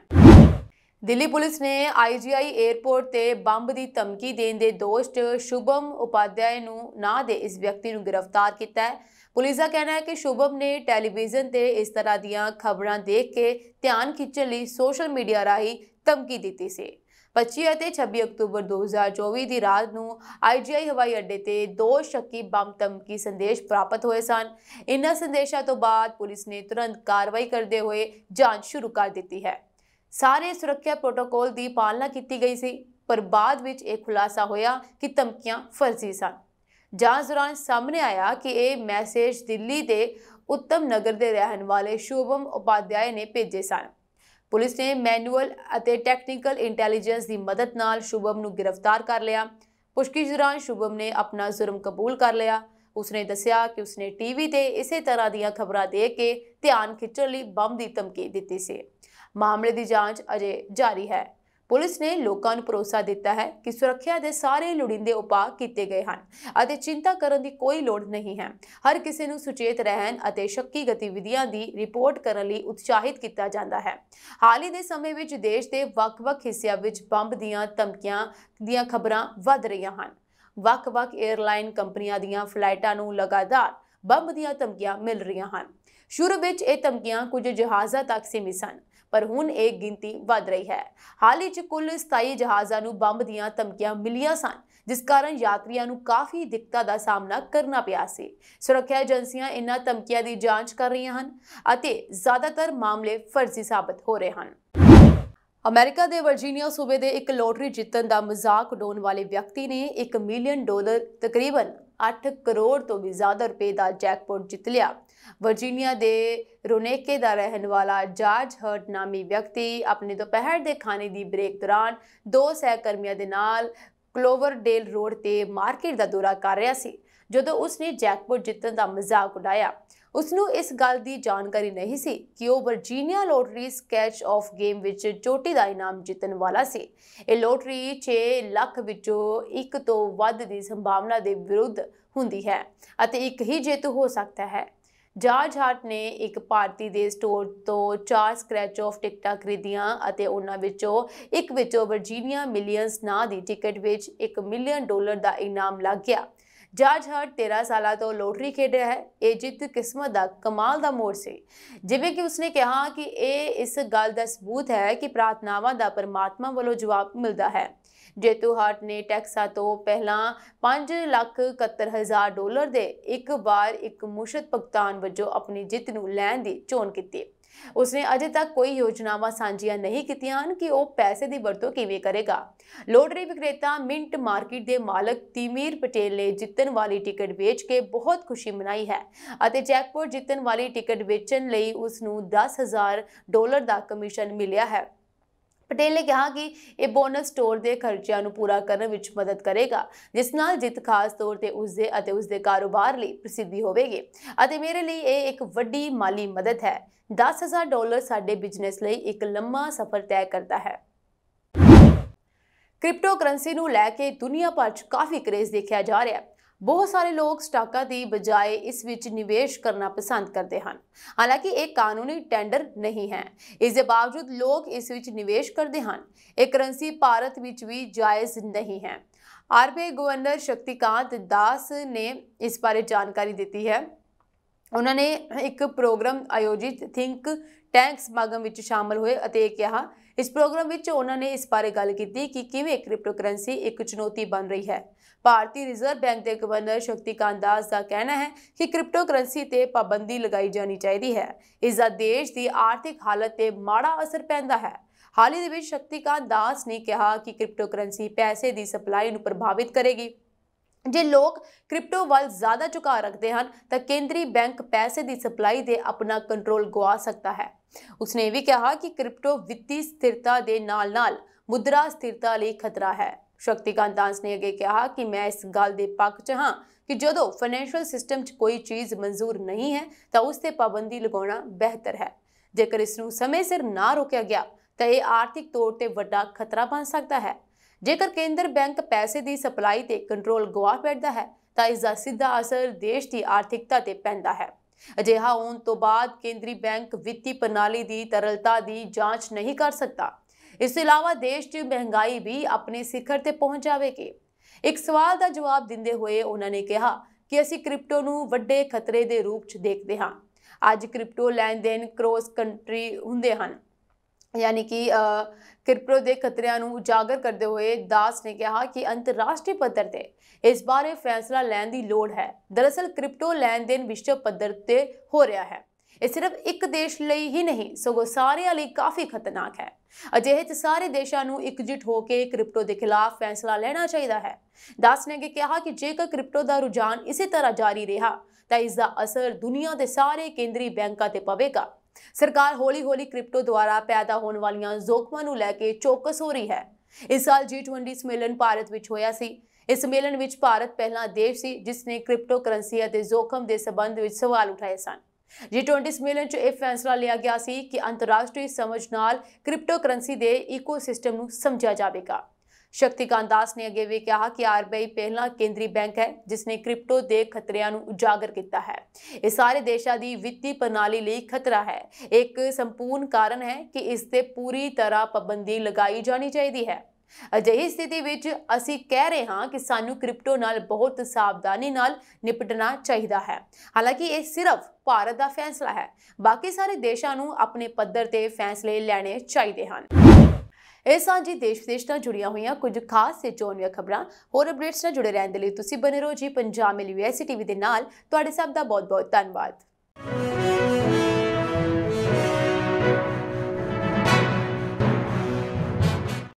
ਦਿੱਲੀ ਪੁਲਿਸ ਨੇ ਆਈਜੀਆਈ 에ਅਰਪੋਰਟ ਤੇ ਬੰਬ ਦੀ ਧਮਕੀ ਦੇਣ ਦੇ ਦੋਸ਼ 'ਚ ਸ਼ੁਭਮ ਉਪਾਧਿਆਏ ਨੂੰ ਨਾਂ ਦੇ ਇਸ ਵਿਅਕਤੀ ਨੂੰ ਗ੍ਰਿਫਤਾਰ ਕੀਤਾ ਹੈ ਪੁਲਿਸ ਦਾ ਕਹਿਣਾ ਹੈ ਕਿ ਸ਼ੁਭਮ ਨੇ ਟੈਲੀਵਿਜ਼ਨ ਤੇ ਇਸ ਤਰ੍ਹਾਂ ਦੀਆਂ ਖਬਰਾਂ ਦੇਖ ਕੇ ਧਿਆਨ ਖਿੱਚਣ ਲਈ ਸੋਸ਼ਲ ਮੀਡੀਆ ਰਾਹੀਂ ਧਮਕੀ ਦਿੱਤੀ ਸੀ 25 ਅਤੇ 26 ਅਕਤੂਬਰ 2024 ਦੀ ਰਾਤ ਨੂੰ ਆਈਜੀਆਈ ਹਵਾਈ ਅੱਡੇ ਤੇ ਦੋ ਸ਼ੱਕੀ ਬੰਬ ਧਮਕੀ ਸੰਦੇਸ਼ ਪ੍ਰਾਪਤ ਹੋਏ ਸਨ ਇਨ੍ਹਾਂ ਸੰਦੇਸ਼ਾਂ ਤੋਂ ਬਾਅਦ ਪੁਲਿਸ ਨੇ ਤੁਰੰਤ ਕਾਰਵਾਈ ਕਰਦੇ ਹੋਏ ਜਾਂਚ ਸ਼ੁਰੂ ਕਰ ਦਿੱਤੀ ਹੈ ਸਾਰੇ ਸੁਰੱਖਿਆ ਪ੍ਰੋਟੋਕੋਲ ਦੀ ਪਾਲਣਾ ਕੀਤੀ ਗਈ ਸੀ ਪਰ ਬਾਅਦ ਵਿੱਚ ਇਹ ਖੁਲਾਸਾ ਹੋਇਆ ਕਿ ਧਮਕੀਆਂ ਫਰਜ਼ੀ ਸਨ ਜਾਂਚ ਦੌਰਾਨ ਸਾਹਮਣੇ ਆਇਆ ਕਿ ਇਹ ਮੈਸੇਜ ਦਿੱਲੀ ਦੇ ਉੱਤਮ ਨਗਰ ਦੇ ਰਹਿਣ ਵਾਲੇ ਸ਼ੁਭਮ ਉਪਾਧਿਆਏ ਨੇ ਭੇਜੇ ਸਨ ਪੁਲਿਸ ਨੇ ਮੈਨੂਅਲ ਅਤੇ ਟੈਕਨੀਕਲ ਇੰਟੈਲੀਜੈਂਸ ਦੀ ਮਦਦ ਨਾਲ ਸ਼ੁਭਮ ਨੂੰ ਗ੍ਰਿਫਤਾਰ ਕਰ ਲਿਆ ਪੁਸ਼ਕਿਸ਼ ਦੌਰਾਨ ਸ਼ੁਭਮ ਨੇ ਆਪਣਾ ਜ਼ੁਰਮ ਕਬੂਲ ਕਰ ਲਿਆ ਉਸਨੇ ਦੱਸਿਆ ਕਿ ਉਸਨੇ ਟੀਵੀ ਤੇ ਇਸੇ ਤਰ੍ਹਾਂ ਦੀਆਂ ਖਬਰਾਂ ਦੇ ਕੇ ਧਿਆਨ ਖਿੱਚਣ ਲਈ ਬੰਬ ਦੀ ਧਮਕੀ ਦਿੱਤੀ ਸੀ ਮਾਮਲੇ ਦੀ ਜਾਂਚ ਅਜੇ ਜਾਰੀ ਹੈ ਪੁਲਿਸ ਨੇ ਲੋਕਾਂ ਨੂੰ ਭਰੋਸਾ ਦਿੱਤਾ ਹੈ ਕਿ ਸੁਰੱਖਿਆ ਦੇ ਸਾਰੇ ਲੋੜੀਂਦੇ ਉਪਾਅ ਕੀਤੇ ਗਏ ਹਨ ਅਤੇ ਚਿੰਤਾ ਕਰਨ ਦੀ ਕੋਈ ਲੋੜ ਨਹੀਂ ਹੈ ਹਰ ਕਿਸੇ ਨੂੰ ਸੁਚੇਤ ਰਹਿਣ ਅਤੇ ਸ਼ੱਕੀ ਗਤੀਵਿਧੀਆਂ ਦੀ ਰਿਪੋਰਟ ਕਰਨ ਲਈ ਉਤਸ਼ਾਹਿਤ ਕੀਤਾ ਜਾਂਦਾ ਹੈ ਹਾਲ ਹੀ ਦੇ ਸਮੇਂ ਵਿੱਚ ਦੇਸ਼ ਦੇ ਵੱਖ-ਵੱਖ ਹਿੱਸਿਆਂ ਵਿੱਚ ਬੰਬ ਦੀਆਂ ਧਮਕੀਆਂ ਦੀਆਂ ਖਬਰਾਂ ਵੱਧ ਰਹੀਆਂ ਹਨ ਵੱਖ-ਵੱਖ 에ਅਰਲਾਈਨ ਕੰਪਨੀਆਂ ਦੀਆਂ ਫਲਾਈਟਾਂ ਨੂੰ ਲਗਾਤਾਰ ਬੰਬ ਦੀਆਂ ਧਮਕੀਆਂ ਮਿਲ ਰਹੀਆਂ ਹਨ ਸ਼ੁਰੂ ਵਿੱਚ ਇਹ ਧਮਕੀਆਂ ਕੁਝ ਜਹਾਜ਼ਾਂ ਤੱਕ ਸੀਮਿਤ ਸਨ ਪਰ ਹੁਣ ਇਹ ਗਿਣਤੀ ਵੱਧ ਰਹੀ ਹੈ ਹਾਲ ਹੀ 'ਚ ਕੁੱਲ 27 ਜਹਾਜ਼ਾਂ ਨੂੰ ਬੰਬ ਦੀਆਂ ਧਮਕੀਆਂ ਮਿਲੀਆਂ ਸਨ ਜਿਸ ਕਾਰਨ ਯਾਤਰੀਆਂ ਨੂੰ ਕਾਫੀ ਦਿੱਕਤਾਂ ਦਾ ਸਾਹਮਣਾ ਕਰਨਾ ਪਿਆ ਸੀ ਸੁਰੱਖਿਆ ਏਜੰਸੀਆਂ ਇਨ੍ਹਾਂ ਧਮਕੀਆਂ ਦੀ ਜਾਂਚ ਕਰ ਰਹੀਆਂ ਹਨ ਅਤੇ ਜ਼ਿਆਦਾਤਰ ਮਾਮਲੇ ਫਰਜ਼ੀ ਸਾਬਤ ਹੋ ਰਹੇ ਹਨ ਅਮਰੀਕਾ ਦੇ ਵਰਜੀਨੀਆ ਸੂਬੇ ਦੇ ਇੱਕ ਲੋਟਰੀ ਜਿੱਤਣ ਦਾ ਮਜ਼ਾਕ ਉਡਾਉਣ ਵਾਲੇ ਵਿਅਕਤੀ ਨੇ 1 ਮਿਲੀਅਨ ਡਾਲਰ ਤਕਰੀਬਨ 8 ਕਰੋੜ ਤੋਂ ਵੀ ਜ਼ਿਆਦਾ ਰੁਪਏ ਦਾ ਜੈਕਪਾਟ ਜਿੱਤ ਲਿਆ ਵਰਜੀਨੀਆ ਦੇ ਰੋਨੇਕੇ ਦਾ ਰਹਿਣ ਵਾਲਾ ਜਾਰਜ ਹਰਟ ਨਾਮੀ ਵਿਅਕਤੀ ਆਪਣੇ ਦੁਪਹਿਰ ਦੇ ਖਾਣੇ ਦੀ ਬ੍ਰੇਕ ਦੌਰਾਨ ਦੋ ਸਹਿਕਰਮੀਆਂ ਦੇ ਨਾਲ ਕਲੋਵਰਡੇਲ ਰੋਡ ਤੇ ਮਾਰਕੀਟ ਦਾ ਦੌਰਾ ਕਰ ਰਿਹਾ ਸੀ ਜਦੋਂ ਉਸਨੇ ਜੈਕਪੋਟ ਜਿੱਤਣ ਦਾ ਮਜ਼ਾਕ ਉਡਾਇਆ ਉਸ ਨੂੰ ਇਸ ਗੱਲ ਦੀ ਜਾਣਕਾਰੀ ਨਹੀਂ ਸੀ ਕਿ ਉਹ Virginia lottery scratch off game ਵਿੱਚ ਚੋਟੀ ਦਾ ਇਨਾਮ ਜਿੱਤਣ ਵਾਲਾ ਸੀ ਇਹ ਲੋਟਰੀ 6 ਲੱਖ ਵਿੱਚੋਂ ਇੱਕ ਤੋਂ ਵੱਧ ਦੀ ਸੰਭਾਵਨਾ ਦੇ ਵਿਰੁੱਧ ਹੁੰਦੀ ਹੈ ਅਤੇ ਇੱਕ ਹੀ ਜੇਤੂ ਹੋ ਸਕਦਾ ਹੈ ਜਾਰਜ ਹਾਰਟ ਨੇ ਇੱਕ ਭਾਰਤੀ ਦੇ ਸਟੋਰ ਤੋਂ ਚਾਰ ਸਕ੍ਰੈਚ ਆਫ ਟਿਕਟਾਂ ਖਰੀਦੀਆਂ ਅਤੇ ਉਹਨਾਂ ਵਿੱਚੋਂ ਇੱਕ ਵਿੱਚੋਂ ਵਰਜੀਨੀਆ ਮਿਲੀਅਨਸ ਨਾਂ ਦੀ ਟਿਕਟ ਵਿੱਚ 1 ਮਿਲੀਅਨ ਡਾਲਰ ਦਾ ਇਨਾਮ ਲੱਗ ਗਿਆ ਜਾਰਜ ਹਾਰਟ 13 ਸਾਲਾਂ ਤੋਂ ਲੋਟਰੀ ਖੇਡਿਆ ਹੈ ਇਹ ਜਿੱਤ ਕਿਸਮਤ ਦਾ ਕਮਾਲ ਦਾ ਮੋੜ ਸੀ ਜਿਵੇਂ ਕਿ ਉਸਨੇ ਕਿਹਾ ਕਿ ਇਹ ਇਸ ਗੱਲ ਦਾ ਸਬੂਤ ਹੈ ਕਿ ਪ੍ਰਾਰਥਨਾਵਾਂ ਦਾ ਪਰਮਾਤਮਾ ਵੱਲੋਂ ਜਵਾਬ ਮਿਲਦਾ ਹੈ ਜੇਤੂ ਹਾਰਟ ਨੇ ਟੈਕਸਾ ਤੋਂ ਪਹਿਲਾਂ 5 ਲੱਖ 71000 ਡਾਲਰ ਦੇ ਇੱਕ ਵਾਰ ਇੱਕ ਮੁਸ਼ਤ ਭੁਗਤਾਨ ਵਜੋਂ ਆਪਣੀ ਜਿੱਤ ਨੂੰ ਲੈਣ ਦੀ ਚੋਣ ਕੀਤੀ ਉਸਨੇ ਅਜੇ ਤੱਕ ਕੋਈ ਯੋਜਨਾਵਾਂ ਸਾਂਝੀਆਂ ਨਹੀਂ ਕੀਤੀਆਂ ਹਨ ਕਿ ਉਹ ਪੈਸੇ ਦੀ ਵਰਤੋਂ ਕਿਵੇਂ ਕਰੇਗਾ ਲੋਟਰੀ ਵਿਕਰੇਤਾ ਮਿੰਟ ਮਾਰਕੀਟ ਦੇ ਮਾਲਕ ਤੀਮੀਰ ਪਟੇਲ ਨੇ ਜਿੱਤਣ ਵਾਲੀ ਟਿਕਟ ਵੇਚ ਕੇ ਬਹੁਤ ਖੁਸ਼ੀ ਮਨਾਈ ਹੈ ਅਤੇ ਜੈਕਪੋਟ ਜਿੱਤਣ ਵਾਲੀ ਟਿਕਟ ਵੇਚਣ ਲਈ ਉਸ ਨੂੰ 10000 ਡਾਲਰ ਦਾ ਕਮਿਸ਼ਨ ਮਿਲਿਆ ਹੈ ਪਟੇਲ ਨੇ ਕਿਹਾ ਕਿ ਇਹ ਬੋਨਸ ਸਟੋਰ ਦੇ ਖਰਚਿਆਂ ਨੂੰ ਪੂਰਾ ਕਰਨ ਵਿੱਚ ਮਦਦ ਕਰੇਗਾ ਜਿਸ ਨਾਲ ਜਿੱਤ ਖਾਸ ਤੌਰ ਤੇ ਉਸ ਦੇ ਅਤੇ ਉਸ ਦੇ ਕਾਰੋਬਾਰ ਲਈ ਪ੍ਰਸਿੱਧੀ ਹੋਵੇਗੀ ਅਤੇ ਮੇਰੇ ਲਈ ਇਹ ਇੱਕ ਵੱਡੀ ਮਾਲੀ ਮਦਦ ਹੈ 10000 ਡਾਲਰ ਸਾਡੇ ਬਿਜ਼ਨਸ ਲਈ ਇੱਕ ਲੰਮਾ ਸਫ਼ਰ ਤੈਅ ਕਰਦਾ ਹੈ ਕ੍ਰਿਪਟੋ ਕਰੰਸੀ ਨੂੰ ਲੈ ਕੇ ਦੁਨੀਆ ਭਰ 'ਚ ਕਾਫੀ ਕਰੇਜ਼ ਦੇਖਿਆ ਜਾ ਰਿਹਾ ਹੈ ਬਹੁਤ ਸਾਰੇ ਲੋਕ ਸਟਾਕਾਂ ਦੀ ਬਜਾਏ ਇਸ ਵਿੱਚ ਨਿਵੇਸ਼ ਕਰਨਾ ਪਸੰਦ ਕਰਦੇ ਹਨ ਹਾਲਾਂਕਿ ਇਹ ਕਾਨੂੰਨੀ ਟੈਂਡਰ ਨਹੀਂ ਹੈ ਇਸ ਦੇ ਬਾਵਜੂਦ ਲੋਕ ਇਸ ਵਿੱਚ ਨਿਵੇਸ਼ ਕਰਦੇ ਹਨ ਇਹ ਕਰੰਸੀ ਭਾਰਤ ਵਿੱਚ ਵੀ ਜਾਇਜ਼ ਨਹੀਂ ਹੈ ਆਰਬੀਆਈ ਗਵਰਨਰ ਸ਼ਕਤੀਕਾਂਤ ਦਾਸ ਨੇ ਇਸ ਬਾਰੇ ਜਾਣਕਾਰੀ ਦਿੱਤੀ ਹੈ ਉਹਨਾਂ ਨੇ ਇੱਕ ਪ੍ਰੋਗਰਾਮ ਆਯੋਜਿਤ ਥਿੰਕ ਟੈਂਕਸ ਮਗਮ ਵਿੱਚ ਸ਼ਾਮਲ ਹੋਏ ਅਤੇ ਇਹ ਕਿਹਾ ਇਸ ਪ੍ਰੋਗਰਾਮ ਵਿੱਚ ਉਹਨਾਂ ਨੇ ਇਸ ਬਾਰੇ ਗੱਲ ਕੀਤੀ ਕਿ ਕਿਵੇਂ ਕ੍ਰਿਪਟੋਕਰੰਸੀ ਇੱਕ ਚੁਣੌਤੀ ਬਣ ਰਹੀ ਹੈ ਭਾਰਤੀ ਰਿਜ਼ਰਵ ਬੈਂਕ ਦੇ ਗਵਰਨਰ ਸ਼ਕਤੀਕਾਂਤ ਦਾਸ ਦਾ ਕਹਿਣਾ ਹੈ ਕਿ ਕ੍ਰਿਪਟੋਕਰੰਸੀ ਤੇ ਪਾਬੰਦੀ ਲਗਾਈ ਜਾਣੀ ਚਾਹੀਦੀ ਹੈ ਇਸ ਦਾ ਦੇਸ਼ ਦੀ ਆਰਥਿਕ ਹਾਲਤ ਤੇ ਮਾੜਾ ਅਸਰ ਪੈਂਦਾ ਹੈ ਹਾਲ ਹੀ ਦੇ ਵਿੱਚ ਸ਼ਕਤੀਕਾਂਤ ਦਾਸ ਨੇ ਕਿਹਾ ਕਿ ਕ੍ਰਿਪਟੋਕਰੰਸੀ ਪੈਸੇ ਦੀ ਸਪਲਾਈ ਨੂੰ ਪ੍ਰਭਾਵਿਤ ਕਰੇਗੀ ਜੇ ਲੋਕ ਕ੍ਰਿਪਟੋ ਵੱਲ ਜ਼ਿਆਦਾ ਝੁਕਾ ਰੱਖਦੇ ਹਨ ਤਾਂ ਕੇਂਦਰੀ ਬੈਂਕ ਪੈਸੇ ਦੀ ਸਪਲਾਈ ਦੇ ਆਪਣਾ ਕੰਟਰੋਲ ਗਵਾ ਸਕਦਾ ਹੈ ਉਸਨੇ ਵੀ ਕਿਹਾ ਕਿ ਕ੍ਰਿਪਟੋ ਵਿੱਤੀ ਸਥਿਰਤਾ ਦੇ ਨਾਲ-ਨਾਲ ਮੁਦਰਾ ਸਥਿਰਤਾ ਲਈ ਖਤਰਾ ਹੈ ਸ਼ਕਤੀਕਾਂਤ ਦਾਸ ਨੇ ਅੱਗੇ ਕਿਹਾ ਕਿ ਮੈਂ ਇਸ ਗੱਲ ਦੇ ਪੱਖ 'ਚ ਹਾਂ ਕਿ ਜਦੋਂ ਫਾਈਨੈਂਸ਼ੀਅਲ ਸਿਸਟਮ 'ਚ ਕੋਈ ਚੀਜ਼ ਮਨਜ਼ੂਰ ਨਹੀਂ ਹੈ ਤਾਂ ਉਸ ਤੇ ਪਾਬੰਦੀ ਲਗਾਉਣਾ ਬਿਹਤਰ ਹੈ ਜੇਕਰ ਇਸ ਨੂੰ ਸਮੇਂ ਸਿਰ ਨਾ ਰੋਕਿਆ ਗਿਆ ਤਾਂ ਇਹ ਆਰਥਿਕ ਤੌਰ ਤੇ ਵੱਡਾ ਖਤਰਾ ਬਣ ਸਕਦਾ ਹੈ ਜੇਕਰ ਕੇਂਦਰ ਬੈਂਕ ਪੈਸੇ ਦੀ ਸਪਲਾਈ ਤੇ ਕੰਟਰੋਲ ਗਵਾ ਬੈਠਦਾ ਹੈ ਤਾਂ ਇਸ ਦਾ ਸਿੱਧਾ ਅਸਰ ਦੇਸ਼ ਦੀ ਆਰਥਿਕਤਾ ਤੇ ਪੈਂਦਾ ਹੈ ਅਜਿਹਾ ਹੋਣ ਤੋਂ ਬਾਅਦ ਕੇਂਦਰੀ ਬੈਂਕ ਵਿੱਤੀ ਪ੍ਰਣਾਲੀ ਦੀ ਤਰਲਤਾ ਦੀ ਜਾਂਚ ਨਹੀਂ ਕਰ ਸਕਦਾ ਇਸ ਤੋਂ ਇਲਾਵਾ ਦੇਸ਼ 'ਚ ਮਹਿੰਗਾਈ ਵੀ ਆਪਣੇ ਸਿਖਰ ਤੇ ਪਹੁੰਚ ਜਾਵੇਗੀ ਇੱਕ ਸਵਾਲ ਦਾ ਜਵਾਬ ਦਿੰਦੇ ਹੋਏ ਉਹਨਾਂ ਨੇ ਕਿਹਾ ਕਿ ਅਸੀਂ ਕ੍ਰਿਪਟੋ ਨੂੰ ਵੱਡੇ ਖਤਰੇ ਦੇ ਰੂਪ 'ਚ ਦੇਖਦੇ ਹਾਂ ਅੱਜ ਕ੍ਰਿਪਟੋ ਲੈਣ ਦੇਣ ਕ੍ਰੋਸ ਕੰਟਰੀ ਹੁੰਦੇ ਹਨ ਯਾਨੀ ਕਿ ਕਿਰਪਰੋ ਦੇ ਖਤਰਿਆਂ ਨੂੰ ਉਜਾਗਰ ਕਰਦੇ ਹੋਏ ਦਾਸ ਨੇ ਕਿਹਾ ਕਿ ਅੰਤਰਰਾਸ਼ਟਰੀ ਪੱਧਰ ਤੇ ਇਸ ਬਾਰੇ ਫੈਸਲਾ ਲੈਣ ਦੀ ਲੋੜ ਹੈ ਦਰਅਸਲ ਕ੍ਰਿਪਟੋ ਲੈਣ ਦੇਣ ਵਿਸ਼ਵ ਪੱਧਰ ਤੇ ਹੋ ਰਿਹਾ ਹੈ ਇਹ ਸਿਰਫ ਇੱਕ ਦੇਸ਼ ਲਈ ਹੀ ਨਹੀਂ ਸਗੋਂ ਸਾਰਿਆਂ ਲਈ ਕਾਫੀ ਖਤਰਨਾਕ ਹੈ ਅਜਿਹੇ ਤੇ ਸਾਰੇ ਦੇਸ਼ਾਂ ਨੂੰ ਇਕਜੁੱਟ ਹੋ ਕੇ ਕ੍ਰਿਪਟੋ ਦੇ ਖਿਲਾਫ ਫੈਸਲਾ ਲੈਣਾ ਚਾਹੀਦਾ ਹੈ ਦਾਸ ਨੇ ਕਿਹਾ ਕਿ ਜੇਕਰ ਕ੍ਰਿਪਟੋ ਦਾ ਰੁਝਾਨ ਇਸੇ ਤਰ੍ਹਾਂ ਜਾਰੀ ਰਿਹਾ ਤਾਂ ਇਸ ਦਾ ਅਸਰ ਦੁਨੀਆ ਦੇ ਸਾਰੇ ਕੇਂਦਰੀ ਬੈਂਕਾਂ ਤੇ ਪਵੇਗਾ ਸਰਕਾਰ ਹੌਲੀ-ਹੌਲੀ ਕ੍ਰਿਪਟੋ ਦੁਆਰਾ ਪੈਦਾ ਹੋਣ ਵਾਲੀਆਂ ਜ਼ੋਖਮਾਂ ਨੂੰ ਲੈ ਕੇ ਚੌਕਸ ਹੋ ਰਹੀ ਹੈ ਇਸ ਸਾਲ G20 ਸੰਮੇਲਨ ਭਾਰਤ ਵਿੱਚ ਹੋਇਆ ਸੀ ਇਸ ਸੰਮੇਲਨ ਵਿੱਚ ਭਾਰਤ ਪਹਿਲਾ ਦੇਸ਼ ਸੀ ਜਿਸ ਨੇ ਕ੍ਰਿਪਟੋ ਕਰੰਸੀ ਅਤੇ ਜ਼ੋਖਮ ਦੇ ਸਬੰਧ ਵਿੱਚ ਸਵਾਲ ਉਠਾਏ ਸਨ G20 ਸੰਮੇਲਨ 'ਚ ਇਹ ਫੈਸਲਾ ਲਿਆ ਗਿਆ ਸੀ ਕਿ ਅੰਤਰਰਾਸ਼ਟਰੀ ਸਮਝ ਨਾਲ ਕ੍ਰਿਪਟੋ ਕਰੰਸੀ ਦੇ ਇਕੋਸਿਸਟਮ ਨੂੰ ਸਮਝਿਆ ਜਾਵੇਗਾ ਸ਼ਕਤੀਕਾਂਤ ਦਾਸ ਨੇ ਅੱਗੇ ਵੀ ਕਿਹਾ ਕਿ ਆਰਬੀਆਈ ਪਹਿਲਾ ਕੇਂਦਰੀ ਬੈਂਕ ਹੈ ਜਿਸ ਨੇ ਕ੍ਰਿਪਟੋ ਦੇ ਖਤਰਿਆਂ ਨੂੰ ਉਜਾਗਰ ਕੀਤਾ ਹੈ ਇਹ ਸਾਰੇ ਦੇਸ਼ਾਂ ਦੀ ਵਿੱਤੀ ਪ੍ਰਣਾਲੀ ਲਈ ਖਤਰਾ ਹੈ ਇੱਕ ਸੰਪੂਰਨ ਕਾਰਨ ਹੈ ਕਿ ਇਸ ਤੇ ਪੂਰੀ ਤਰ੍ਹਾਂ ਪਾਬੰਦੀ ਲਗਾਈ ਜਾਣੀ ਚਾਹੀਦੀ ਹੈ ਅਜਿਹੀ ਸਥਿਤੀ ਵਿੱਚ ਅਸੀਂ ਕਹਿ ਰਹੇ ਹਾਂ ਕਿ ਸਾਨੂੰ ਕ੍ਰਿਪਟੋ ਨਾਲ ਬਹੁਤ ਸਾਵਧਾਨੀ ਨਾਲ ਨਿਪਟਣਾ ਚਾਹੀਦਾ ਹੈ ਹਾਲਾਂਕਿ ਇਹ ਸਿਰਫ ਭਾਰਤ ਦਾ ਫੈਸਲਾ ਹੈ ਬਾਕੀ ਸਾਰੇ ਦੇਸ਼ਾਂ ਨੂੰ ਆਪਣੇ ਪੱਧਰ ਤੇ ਫੈਸਲੇ ਲੈਣੇ ਚਾਹੀਦੇ ਹਨ ਇਹ ਸਾਂਝੀ ਦੇਸ਼-ਵਿਦੇਸ਼ ਨਾਲ ਜੁੜੀਆਂ ਹੋਈਆਂ ਕੁਝ ਖਾਸ ਤੇ ਚੋਣਵੀਆਂ ਖਬਰਾਂ ਹੋਰ ਅਪਡੇਟਸ ਨਾਲ ਜੁੜੇ ਰਹਿਣ ਦੇ ਲਈ ਤੁਸੀਂ ਬਨੇ ਰਹੋ ਜੀ ਪੰਜਾਬ ਮਿਲ ਯੂਐਸਟੀ ਟੀਵੀ ਦੇ ਨਾਲ ਤੁਹਾਡੇ ਸਭ ਦਾ ਬਹੁਤ-ਬਹੁਤ ਧੰਨਵਾਦ